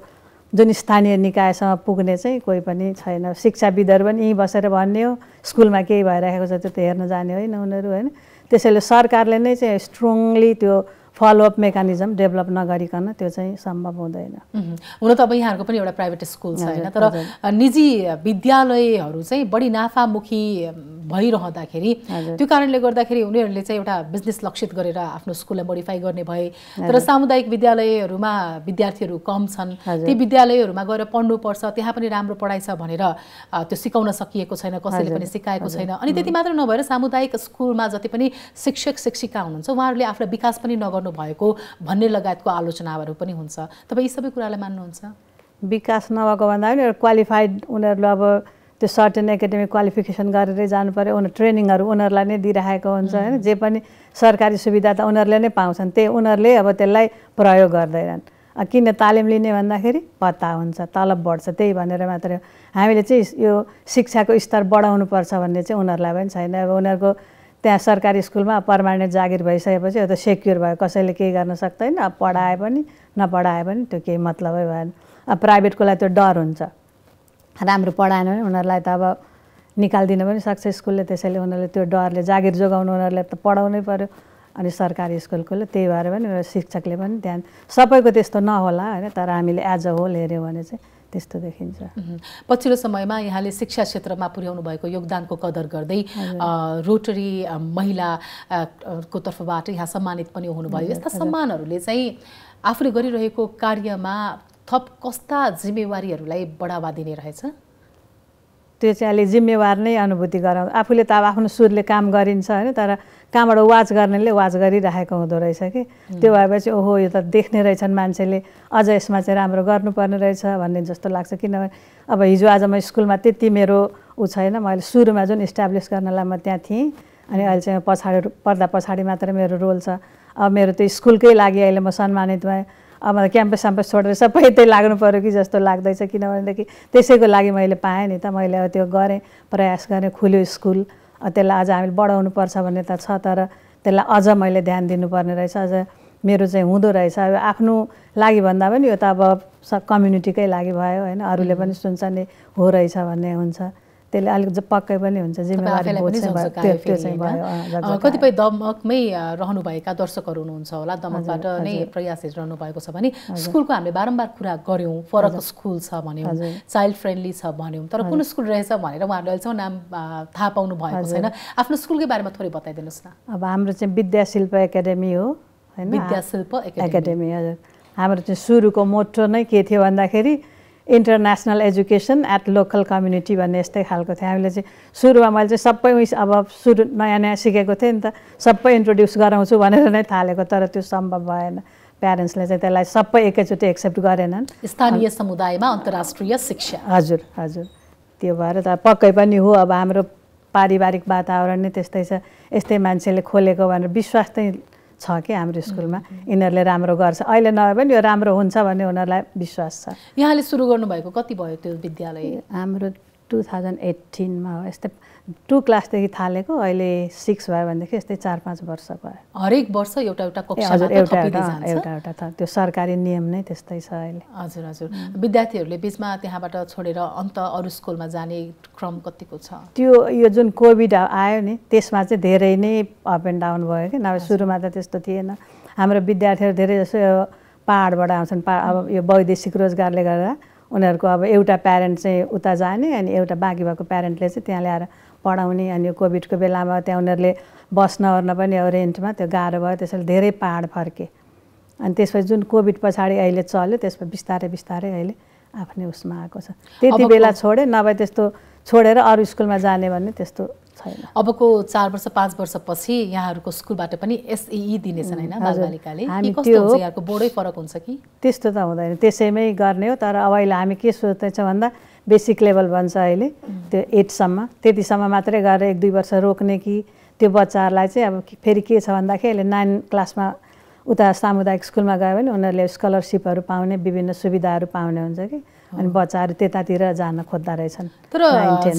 जुन स्थानीय निकायसम्म पुग्ने चाहिँ कोही पनि छैन शिक्षाविदहरू पनि यहीँ बसेर भन्ने हो स्कुलमा केही भइरहेको छ त्यो त हेर्न जाने होइन उनीहरू होइन त्यसैले सरकारले नै चाहिँ स्ट्रङली त्यो फलोअप मेकानिजम डेभलप नगरिकन त्यो चाहिँ सम्भव हुँदैन हुन त अब यहाँहरूको पनि एउटा प्राइभेट स्कुल छ होइन तर निजी विद्यालयहरू चाहिँ बढी नाफामुखी भइरहँदाखेरि त्यो कारणले गर्दाखेरि उनीहरूले चाहिँ एउटा बिजनेस लक्षित गरेर आफ्नो स्कुललाई मोडिफाई गर्ने भए तर सामुदायिक विद्यालयहरूमा विद्यार्थीहरू कम छन् ती विद्यालयहरूमा गएर पढ्नुपर्छ त्यहाँ पनि राम्रो पढाइ छ भनेर त्यो सिकाउन सकिएको छैन कसैले पनि सिकाएको छैन अनि त्यति मात्र नभएर सामुदायिक स्कुलमा जति पनि शिक्षक शिक्षिका हुनुहुन्छ उहाँहरूले आफ्नो विकास पनि नगर्नु भएको भन्ने लगायतको आलोचनाहरू पनि हुन्छ तपाईँ यी सबै कुरालाई मान्नुहुन्छ विकास नभएको भन्दा पनि क्वालिफाइड उनीहरू अब त्यो सर्टेन एकाडेमिक क्वालिफिकेसन गरेरै जानु पऱ्यो उनीहरू ट्रेनिङहरू उनीहरूलाई नै दिइराखेको हुन्छ होइन जे पनि सरकारी सुविधा त उनीहरूले नै पाउँछन् त्यही उनीहरूले अब त्यसलाई प्रयोग गर्दैनन् किन तालिम लिने भन्दाखेरि पत्ता हुन्छ तलब बढ्छ त्यही भनेर मात्रै हामीले चाहिँ यो शिक्षाको स्तर बढाउनुपर्छ भन्ने चाहिँ उनीहरूलाई पनि छैन अब उनीहरूको त्यहाँ सरकारी स्कुलमा पर्मानेन्ट जागिर भइसकेपछि त सेक्योर भयो कसैले केही गर्न सक्दैन अब पढाए पनि नपढाए पनि त्यो केही मतलबै भएन अब प्राइभेटकोलाई त्यो डर हुन्छ राम्रो पढाएन भने उनीहरूलाई त अब निकालिदिन पनि सक्छ स्कुलले त्यसैले उनीहरूले त्यो डरले जागिर जोगाउनु उनीहरूलाई त पढाउनै पऱ्यो अनि सरकारी स्कुलकोले त्यही भएर पनि शिक्षकले पनि ध्यान सबैको त्यस्तो नहोला होइन तर हामीले एज अ होल हेऱ्यौँ भने चाहिँ त्यस्तो देखिन्छ पछिल्लो समयमा यहाँले शिक्षा क्षेत्रमा पुर्याउनु भएको योगदानको कदर गर्दै रोटरी महिला तर्फबाट यहाँ सम्मानित पनि हुनुभयो यस्ता सम्मानहरूले चाहिँ आफूले गरिरहेको कार्यमा थप कस्ता जिम्मेवारीहरूलाई बढावा दिने रहेछ त्यो चाहिँ अहिले जिम्मेवार नै अनुभूति गराउँछ आफूले त अब आफ्नो सुरले काम गरिन्छ होइन तर कहाँबाट वाच गर्नेले वाच गरिराखेको हुँदो रहेछ कि त्यो भएपछि ओहो यो त देख्ने रहेछन् मान्छेले अझ यसमा चाहिँ राम्रो गर्नुपर्ने रहेछ भन्ने जस्तो लाग्छ किनभने अब हिजो आज म स्कुलमा त्यति मेरो ऊ छैन मैले सुरुमा जुन इस्टाब्लिस गर्नलाई म त्यहाँ थिएँ अनि अहिले चाहिँ पछाडि पर्दा पछाडि मात्र मेरो रोल छ अब मेरो त्यो स्कुलकै लागि अहिले म सम्मानित भएँ अब मलाई क्याम्पस स्याम्पस छोडेर सबै त्यही लाग्नु पऱ्यो कि जस्तो लाग्दैछ किनभनेदेखि त्यसैको लागि मैले पाएँ नि त मैले अब त्यो गरेँ प्रयास गरेँ खुल्यो स्कुल त्यसलाई अझ हामीले बढाउनु पर्छ भन्ने त छ तर त्यसलाई अझ मैले ध्यान दिनुपर्ने रहेछ अझ मेरो चाहिँ हुँदो रहेछ अब आफ्नो लागि भन्दा पनि यो त अब कम्युनिटीकै लागि भयो होइन अरूले पनि सुन्छ नि हो रहेछ भन्ने हुन्छ त्यसले अलिक पक्कै पनि हुन्छ कतिपय दमकमै रहनुभएका दर्शकहरू हुनुहुन्छ होला दमकबाट नै प्रयास हेरिरहनु भएको छ भने स्कुलको हामीले बारम्बार कुरा गऱ्यौँ फरक स्कुल छ भन्यौँ चाइल्ड फ्रेन्डली छ भन्यौँ तर कुन स्कुल रहेछ भनेर उहाँहरूले अहिलेसम्म नाम थाहा पाउनु भएको छैन आफ्नो स्कुलकै बारेमा थोरै बताइदिनुहोस् न अब हाम्रो चाहिँ विद्याशिल्प शिल्प एकाडेमी हो विद्याशिल्प विद्या एकाडेमी हजुर हाम्रो चाहिँ सुरुको मोटो नै के थियो भन्दाखेरि international education at local community भन्ने यस्तै खालको थियो हामीले चाहिँ सुरुमा मैले चाहिँ सबै उयस अब सुरु नयाँ नयाँ सिकेको थिएँ नि त सबै इन्ट्रोड्युस गराउँछु भनेर नै थालेको तर त्यो सम्भव भएन प्यारेन्ट्सले चाहिँ त्यसलाई सबै एकैचोटि एक्सेप्ट गरेनन् स्थानीय समुदायमा अन्तर्राष्ट्रिय शिक्षा हजुर हजुर त्यो भएर त पक्कै पनि हो अब हाम्रो पारिवारिक वातावरण नै त्यस्तै छ यस्तै मान्छेले खोलेको भनेर विश्वास चाहिँ छ कि हाम्रो स्कुलमा यिनीहरूले राम्रो गर्छ अहिले नभए पनि यो राम्रो हुन्छ भन्ने उनीहरूलाई विश्वास छ यहाँले सुरु गर्नुभएको कति भयो त्यो विद्यालय हाम्रो टु थाउजन्ड एट्टिनमा हो यस्तै टु क्लासदेखि थालेको अहिले सिक्स भयो भनेदेखि यस्तै चार पाँच वर्ष भयो हरेक वर्ष एउटा एउटा हजुर एउटा एउटा एउटा त त्यो सरकारी नियम नै त्यस्तै छ अहिले हजुर हजुर विद्यार्थीहरूले बिचमा त्यहाँबाट छोडेर अन्त अरू स्कुलमा जाने क्रम कतिको छ त्यो यो जुन कोभिड आयो नि त्यसमा चाहिँ धेरै नै अप एन्ड डाउन भयो कि नभए सुरुमा त त्यस्तो थिएन हाम्रो विद्यार्थीहरू धेरै जसो पाहाडबाट आउँछन् पा अब यो वैदेशिक रोजगारले गर्दा उनीहरूको अब एउटा प्यारेन्ट चाहिँ उता जाने अनि एउटा बाँकी भएको प्यारेन्टले चाहिँ त्यहाँ ल्याएर पढाउने अनि कोभिडको बेलामा त्यहाँ उनीहरूले बस्नओर्न पनि अब रेन्टमा त्यो गाह्रो भयो त्यसैले धेरै पाहाड फर्के अनि त्यसपछि जुन कोभिड पछाडि अहिले चल्यो त्यसपछि बिस्तारै बिस्तारै अहिले आफ्नै उसमा आएको छ त्यति बेला छोडे नभए त्यस्तो छोडेर अरू स्कुलमा जाने भन्ने त्यस्तो छैन अबको चार वर्ष पाँच वर्षपछि यहाँहरूको स्कुलबाट पनि एसई दिनेछन् होइन बालबालिकाले हामी त्यो बोर्डै फरक हुन्छ कि त्यस्तो त हुँदैन त्यसैमै गर्ने हो तर अब अहिले हामी के सोच्दैछौँ भन्दा बेसिक लेभल भन्छ अहिले त्यो एटसम्म त्यतिसम्म मात्रै गएर एक दुई वर्ष रोक्ने कि त्यो बच्चाहरूलाई चाहिँ अब फेरि के छ भन्दाखेरि अहिले नाइन क्लासमा उता सामुदायिक स्कुलमा गयो भने उनीहरूले स्कलरसिपहरू पाउने विभिन्न सुविधाहरू पाउने हुन्छ कि अनि बच्चाहरू त्यतातिर जान खोज्दा रहेछन् तर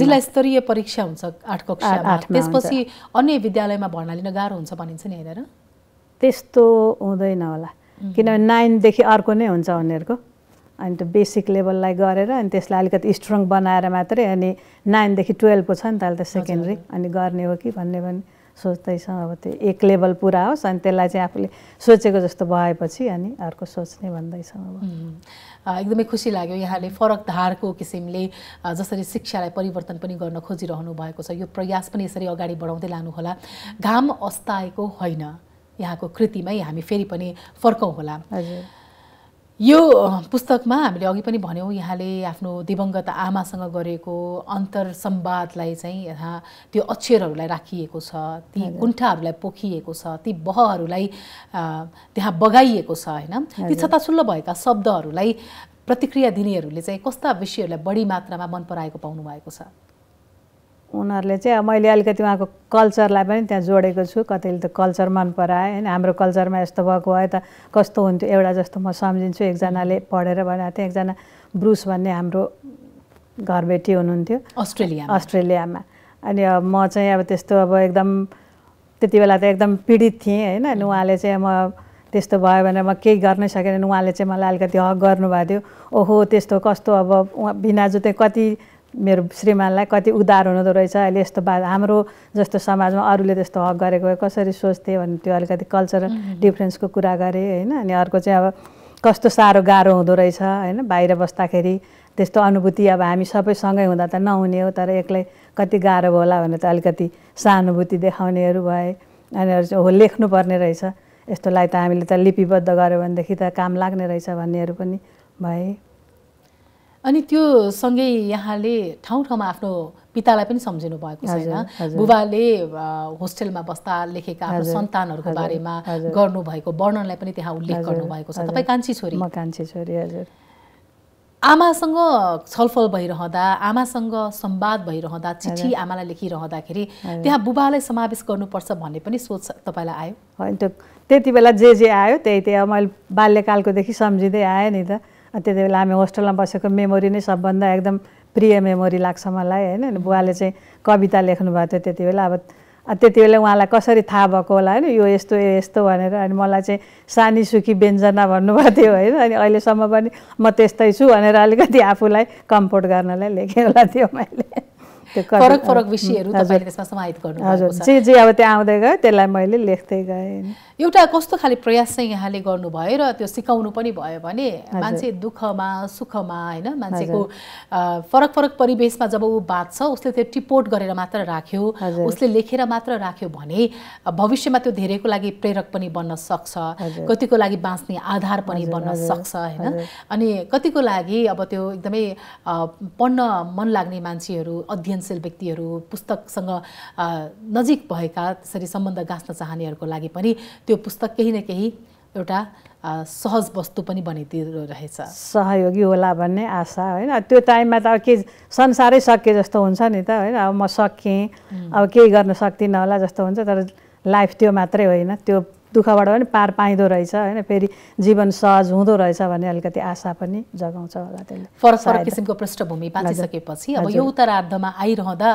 जिल्ला स्तरीय परीक्षा हुन्छ आठ कक्षा त्यसपछि अन्य विद्यालयमा भर्ना लिन गाह्रो हुन्छ भनिन्छ नि हेरेर त्यस्तो हुँदैन होला किनभने नाइनदेखि अर्को नै हुन्छ उनीहरूको अनि त्यो बेसिक लेभललाई गरेर अनि त्यसलाई अलिकति स्ट्रङ बनाएर मात्रै अनि नाइनदेखि टुवेल्भको छ नि त अहिले त सेकेन्डरी अनि गर्ने हो कि भन्ने भने सोच्दैछौँ अब त्यो एक लेभल पुरा होस् अनि त्यसलाई चाहिँ आफूले सोचेको जस्तो भएपछि अनि अर्को सोच्ने भन्दैछौँ अब एकदमै खुसी लाग्यो यहाँले फरक धारको किसिमले जसरी शिक्षालाई परिवर्तन पनि गर्न खोजिरहनु भएको छ यो प्रयास पनि यसरी अगाडि बढाउँदै लानुहोला घाम अस्ताएको होइन यहाँको कृतिमै हामी फेरि पनि फर्कौँ होला हजुर यो पुस्तकमा हामीले अघि पनि भन्यौँ यहाँले आफ्नो दिवङ्गत आमासँग गरेको अन्तर सम्वादलाई चाहिँ यहाँ त्यो अक्षरहरूलाई राखिएको छ ती कुण्ठाहरूलाई पोखिएको छ ती बहहरूलाई त्यहाँ बगाइएको छ होइन ती छताछुल्ल भएका शब्दहरूलाई प्रतिक्रिया दिनेहरूले चाहिँ कस्ता विषयहरूलाई बढी मात्रामा मन पराएको पाउनु भएको छ उनीहरूले चाहिँ मैले अलिकति उहाँको कल्चरलाई पनि त्यहाँ जोडेको छु कतैले त कल्चर मन पराए होइन हाम्रो कल्चरमा यस्तो भएको भए त कस्तो हुन्थ्यो एउटा जस्तो म सम्झिन्छु एकजनाले पढेर भनेको थिएँ एकजना ब्रुस भन्ने हाम्रो घरबेटी हुनुहुन्थ्यो अस्ट्रेलिया अस्ट्रेलियामा अनि अब म चाहिँ अब त्यस्तो अब एकदम त्यति बेला त एकदम पीडित थिएँ होइन अनि उहाँले चाहिँ म त्यस्तो भयो भने म केही गर्नै सकेन उहाँले चाहिँ मलाई अलिकति हक गर्नुभएको थियो ओहो त्यस्तो कस्तो अब बिना जुते कति मेरो श्रीमानलाई कति उदार हुनुहुँदो रहेछ अहिले यस्तो बा हाम्रो जस्तो समाजमा अरूले त्यस्तो हक गरेको कसरी सोच्थे भने त्यो अलिकति कल्चरल डिफ्रेन्सको कुरा गरेँ होइन अनि अर्को चाहिँ अब कस्तो साह्रो गाह्रो हुँदो रहेछ होइन बाहिर बस्दाखेरि त्यस्तो अनुभूति अब हामी सबैसँगै हुँदा त नहुने हो तर एक्लै कति गाह्रो होला भनेर त अलिकति सहानुभूति देखाउनेहरू भए अनि हो लेख्नुपर्ने रहेछ यस्तोलाई त हामीले त लिपिबद्ध गऱ्यो भनेदेखि त काम लाग्ने रहेछ भन्नेहरू पनि भए अनि त्यो सँगै यहाँले ठाउँ ठाउँमा आफ्नो पितालाई पनि सम्झिनु भएको छैन बुबाले होस्टेलमा बस्दा लेखेका आफ्नो सन्तानहरूको बारेमा गर्नुभएको वर्णनलाई पनि त्यहाँ उल्लेख गर्नुभएको छ तपाईँ कान्छी छोरी कान्छी छोरी हजुर आमासँग छलफल भइरहँदा आमासँग संवाद भइरहँदा चिठी आमालाई लेखिरहँदाखेरि त्यहाँ बुबालाई समावेश गर्नुपर्छ भन्ने पनि सोच तपाईँलाई आयो होइन त्यो त्यति बेला जे जे आयो त्यही त्यही अब मैले बाल्यकालकोदेखि सम्झिँदै आएँ नि त त्यति बेला हामी होस्टेलमा बसेको मेमोरी नै सबभन्दा एकदम प्रिय मेमोरी लाग्छ मलाई होइन बुवाले चाहिँ कविता लेख्नुभएको थियो त्यति बेला अब त्यति बेला उहाँलाई कसरी थाहा भएको होला होइन यो यस्तो यो यस्तो भनेर अनि मलाई चाहिँ सानी सुखी व्यञ्जना भन्नुभएको थियो होइन अनि अहिलेसम्म पनि म त्यस्तै छु भनेर अलिकति आफूलाई कम्फोर्ट गर्नलाई लेखेँ होला त्यो मैले फरक फरक विषयहरू त्यसमा समाहित गर्नु हजुर जे जे अब त्यहाँ आउँदै गयो त्यसलाई मैले लेख्दै गएँ एउटा कस्तो खाले प्रयास चाहिँ यहाँले गर्नुभयो र त्यो सिकाउनु पनि भयो भने मान्छे दुःखमा सुखमा होइन मान्छेको फरक फरक परिवेशमा जब ऊ बाँच्छ उसले त्यो टिपोट गरेर मात्र राख्यो उसले लेखेर मात्र राख्यो भने भविष्यमा त्यो धेरैको लागि प्रेरक पनि बन्न सक्छ कतिको लागि बाँच्ने आधार पनि बन्न सक्छ होइन अनि कतिको लागि अब त्यो एकदमै पढ्न मन लाग्ने मान्छेहरू अध्ययनशील व्यक्तिहरू पुस्तकसँग नजिक भएका त्यसरी सम्बन्ध गाँच्न चाहनेहरूको लागि पनि त्यो पुस्तक केही न केही एउटा सहज वस्तु पनि बनिदिँदो रहेछ सहयोगी होला भन्ने आशा होइन त्यो टाइममा त अब के संसारै सके जस्तो हुन्छ नि त होइन अब म सकेँ अब केही गर्न सक्दिनँ होला जस्तो हुन्छ तर लाइफ त्यो मात्रै होइन त्यो दुःखबाट पनि पार पाइँदो रहेछ होइन फेरि जीवन सहज हुँदो रहेछ भन्ने अलिकति आशा पनि जगाउँछ होला त्यसले फरक फरक किसिमको पृष्ठभूमि बाँचिसकेपछि अब यो उत्तरार्धमा आइरहँदा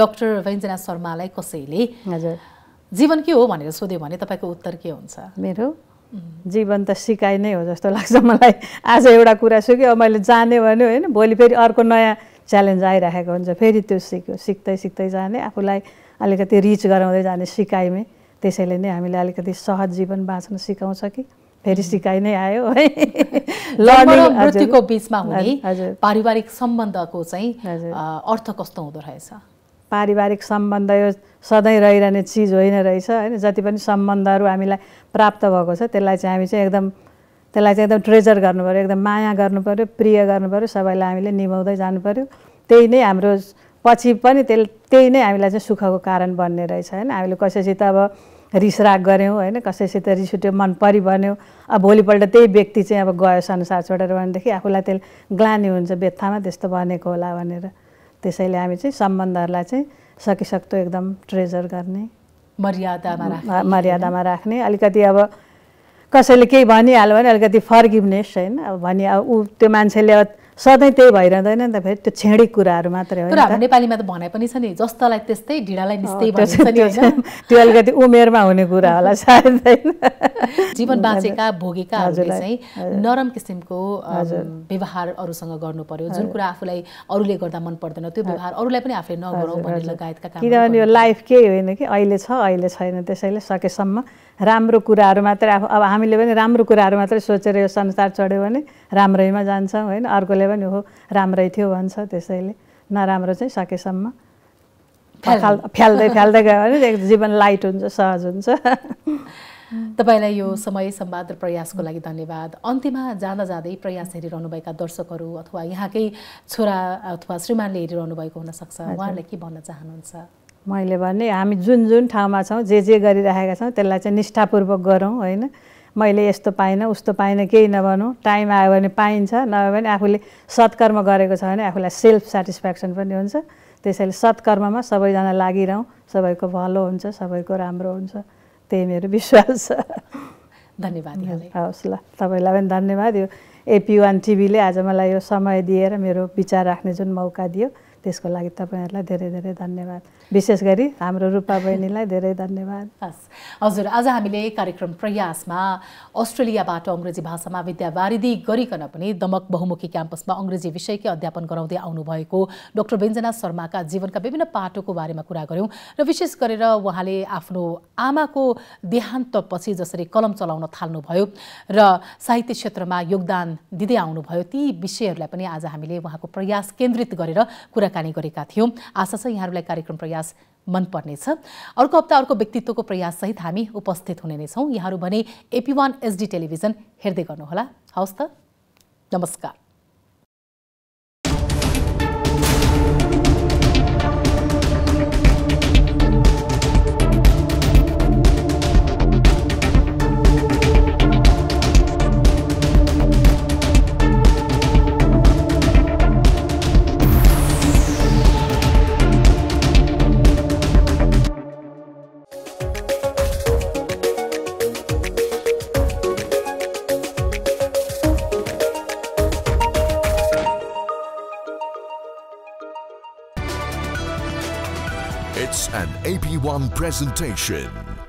डक्टर व्यञ्जना शर्मालाई कसैले हजुर जीवन के हो भनेर सोध्यो भने तपाईँको उत्तर के हुन्छ मेरो जीवन त सिकाइ नै हो जस्तो लाग्छ मलाई आज एउटा कुरा सिक्यो अब मैले जाने भने होइन भोलि फेरि अर्को नयाँ च्यालेन्ज आइराखेको हुन्छ फेरि त्यो सिक्यो सिक्दै सिक्दै जाने आफूलाई अलिकति रिच गराउँदै जाने सिकाइमै त्यसैले नै हामीले अलिकति सहज जीवन बाँच्न सिकाउँछ कि फेरि सिकाइ नै आयो [laughs] है लर्निङ मृत्युको बिचमा हुने पारिवारिक सम्बन्धको चाहिँ अर्थ कस्तो हुँदो रहेछ पारिवारिक सम्बन्ध यो सधैँ रहिरहने चिज होइन रहेछ होइन जति पनि सम्बन्धहरू हामीलाई प्राप्त भएको छ त्यसलाई चाहिँ हामी चाहिँ एकदम त्यसलाई चाहिँ एकदम ट्रेजर पऱ्यो एकदम माया पऱ्यो प्रिय पऱ्यो सबैलाई हामीले निभाउँदै जानु पऱ्यो त्यही नै हाम्रो पछि पनि त्यस त्यही नै हामीलाई चाहिँ सुखको कारण बन्ने रहेछ होइन हामीले कसैसित अब रिस राग गऱ्यौँ होइन कसैसित रिस उठ्यो मन परि भन्यो अब भोलिपल्ट त्यही व्यक्ति चाहिँ अब गयो संसार छोडेर भनेदेखि आफूलाई त्यसले ग्लानी हुन्छ व्यथामा त्यस्तो भनेको होला भनेर त्यसैले हामी चाहिँ सम्बन्धहरूलाई चाहिँ सकिसक्दो एकदम ट्रेजर गर्ने मर्यादामा मर्यादामा राख्ने अलिकति अब कसैले केही भनिहाल्यो भने अलिकति फर्गिभनेस होइन अब भनि ऊ त्यो मान्छेले अब सधैँ त्यही भइरहँदैन नि त फेरि त्यो छेडी कुराहरू मात्रै हो नेपालीमा त भनाइ पनि छ नि जस्तोलाई त्यस्तै ढिडालाई निस्तै [laughs] त्यो अलिकति उमेरमा हुने कुरा होला सायद जीवन [laughs] बाँचेका भोगेका चाहिँ नरम किसिमको व्यवहार अरूसँग गर्नु पर्यो जुन कुरा आफूलाई अरूले गर्दा मन पर्दैन त्यो व्यवहार अरूलाई पनि आफूले नगरौँ भन्ने लगायतका किनभने यो लाइफ केही होइन कि अहिले छ अहिले छैन त्यसैले सकेसम्म राम्रो कुराहरू मात्रै आफू अब हामीले पनि राम्रो कुराहरू मात्रै सोचेर यो संसार चढ्यो भने राम्रैमा जान्छौँ होइन अर्कोले पनि हो राम्रै थियो भन्छ त्यसैले नराम्रो चाहिँ सकेसम्म फ्याल फ्याल्दै फ्याल्दै गयो भने जीवन लाइट हुन्छ सहज हुन्छ [laughs] तपाईँलाई यो समय सम्वाद र प्रयासको लागि धन्यवाद अन्त्यमा जाँदा जाँदै प्रयास हेरिरहनुभएका दर्शकहरू अथवा यहाँकै छोरा अथवा श्रीमानले हेरिरहनु भएको हुनसक्छ उहाँहरूलाई के भन्न चाहनुहुन्छ मैले भने हामी जुन जुन ठाउँमा छौँ जे जे गरिराखेका छौँ त्यसलाई चाहिँ निष्ठापूर्वक गरौँ होइन मैले यस्तो पाइनँ उस्तो पाइनँ केही नभनौँ टाइम आयो भने पाइन्छ नभए पनि आफूले सत्कर्म गरेको छ भने आफूलाई सेल्फ सेटिस्फ्याक्सन पनि हुन्छ त्यसैले सत्कर्ममा सबैजना लागिरहँ सबैको भलो हुन्छ सबैको राम्रो हुन्छ त्यही मेरो विश्वास छ धन्यवाद [laughs] हवस् ल तपाईँलाई पनि धन्यवाद यो एपिवान टिभीले आज मलाई यो समय दिएर मेरो विचार राख्ने जुन मौका दियो त्यसको लागि तपाईँहरूलाई धेरै धेरै धन्यवाद विशेष गरी हाम्रो रूपा बहिनीलाई धेरै धन्यवाद हस् हजुर आज हामीले कार्यक्रम प्रयासमा अस्ट्रेलियाबाट अङ्ग्रेजी भाषामा विद्यावारिधि गरिकन पनि दमक बहुमुखी क्याम्पसमा अङ्ग्रेजी विषयकै अध्यापन गराउँदै आउनुभएको डाक्टर व्यञ्जना शर्माका जीवनका विभिन्न पाटोको बारेमा कुरा गऱ्यौँ र विशेष गरेर उहाँले आफ्नो आमाको देहान्तपछि जसरी कलम चलाउन थाल्नुभयो र साहित्य क्षेत्रमा योगदान दिँदै आउनुभयो ती विषयहरूलाई पनि आज हामीले उहाँको प्रयास केन्द्रित गरेर कुराकानी गरेका थियौँ आशा छ यहाँहरूलाई कार्यक्रम प्रयास प्रयास छ अर्को हप्ता अर्को व्यक्तित्वको प्रयाससहित हामी उपस्थित हुने नै छौँ यहाँहरू भने एपी वान एसडी टेलिभिजन हेर्दै गर्नुहोला हवस् त नमस्कार AP1 presentation.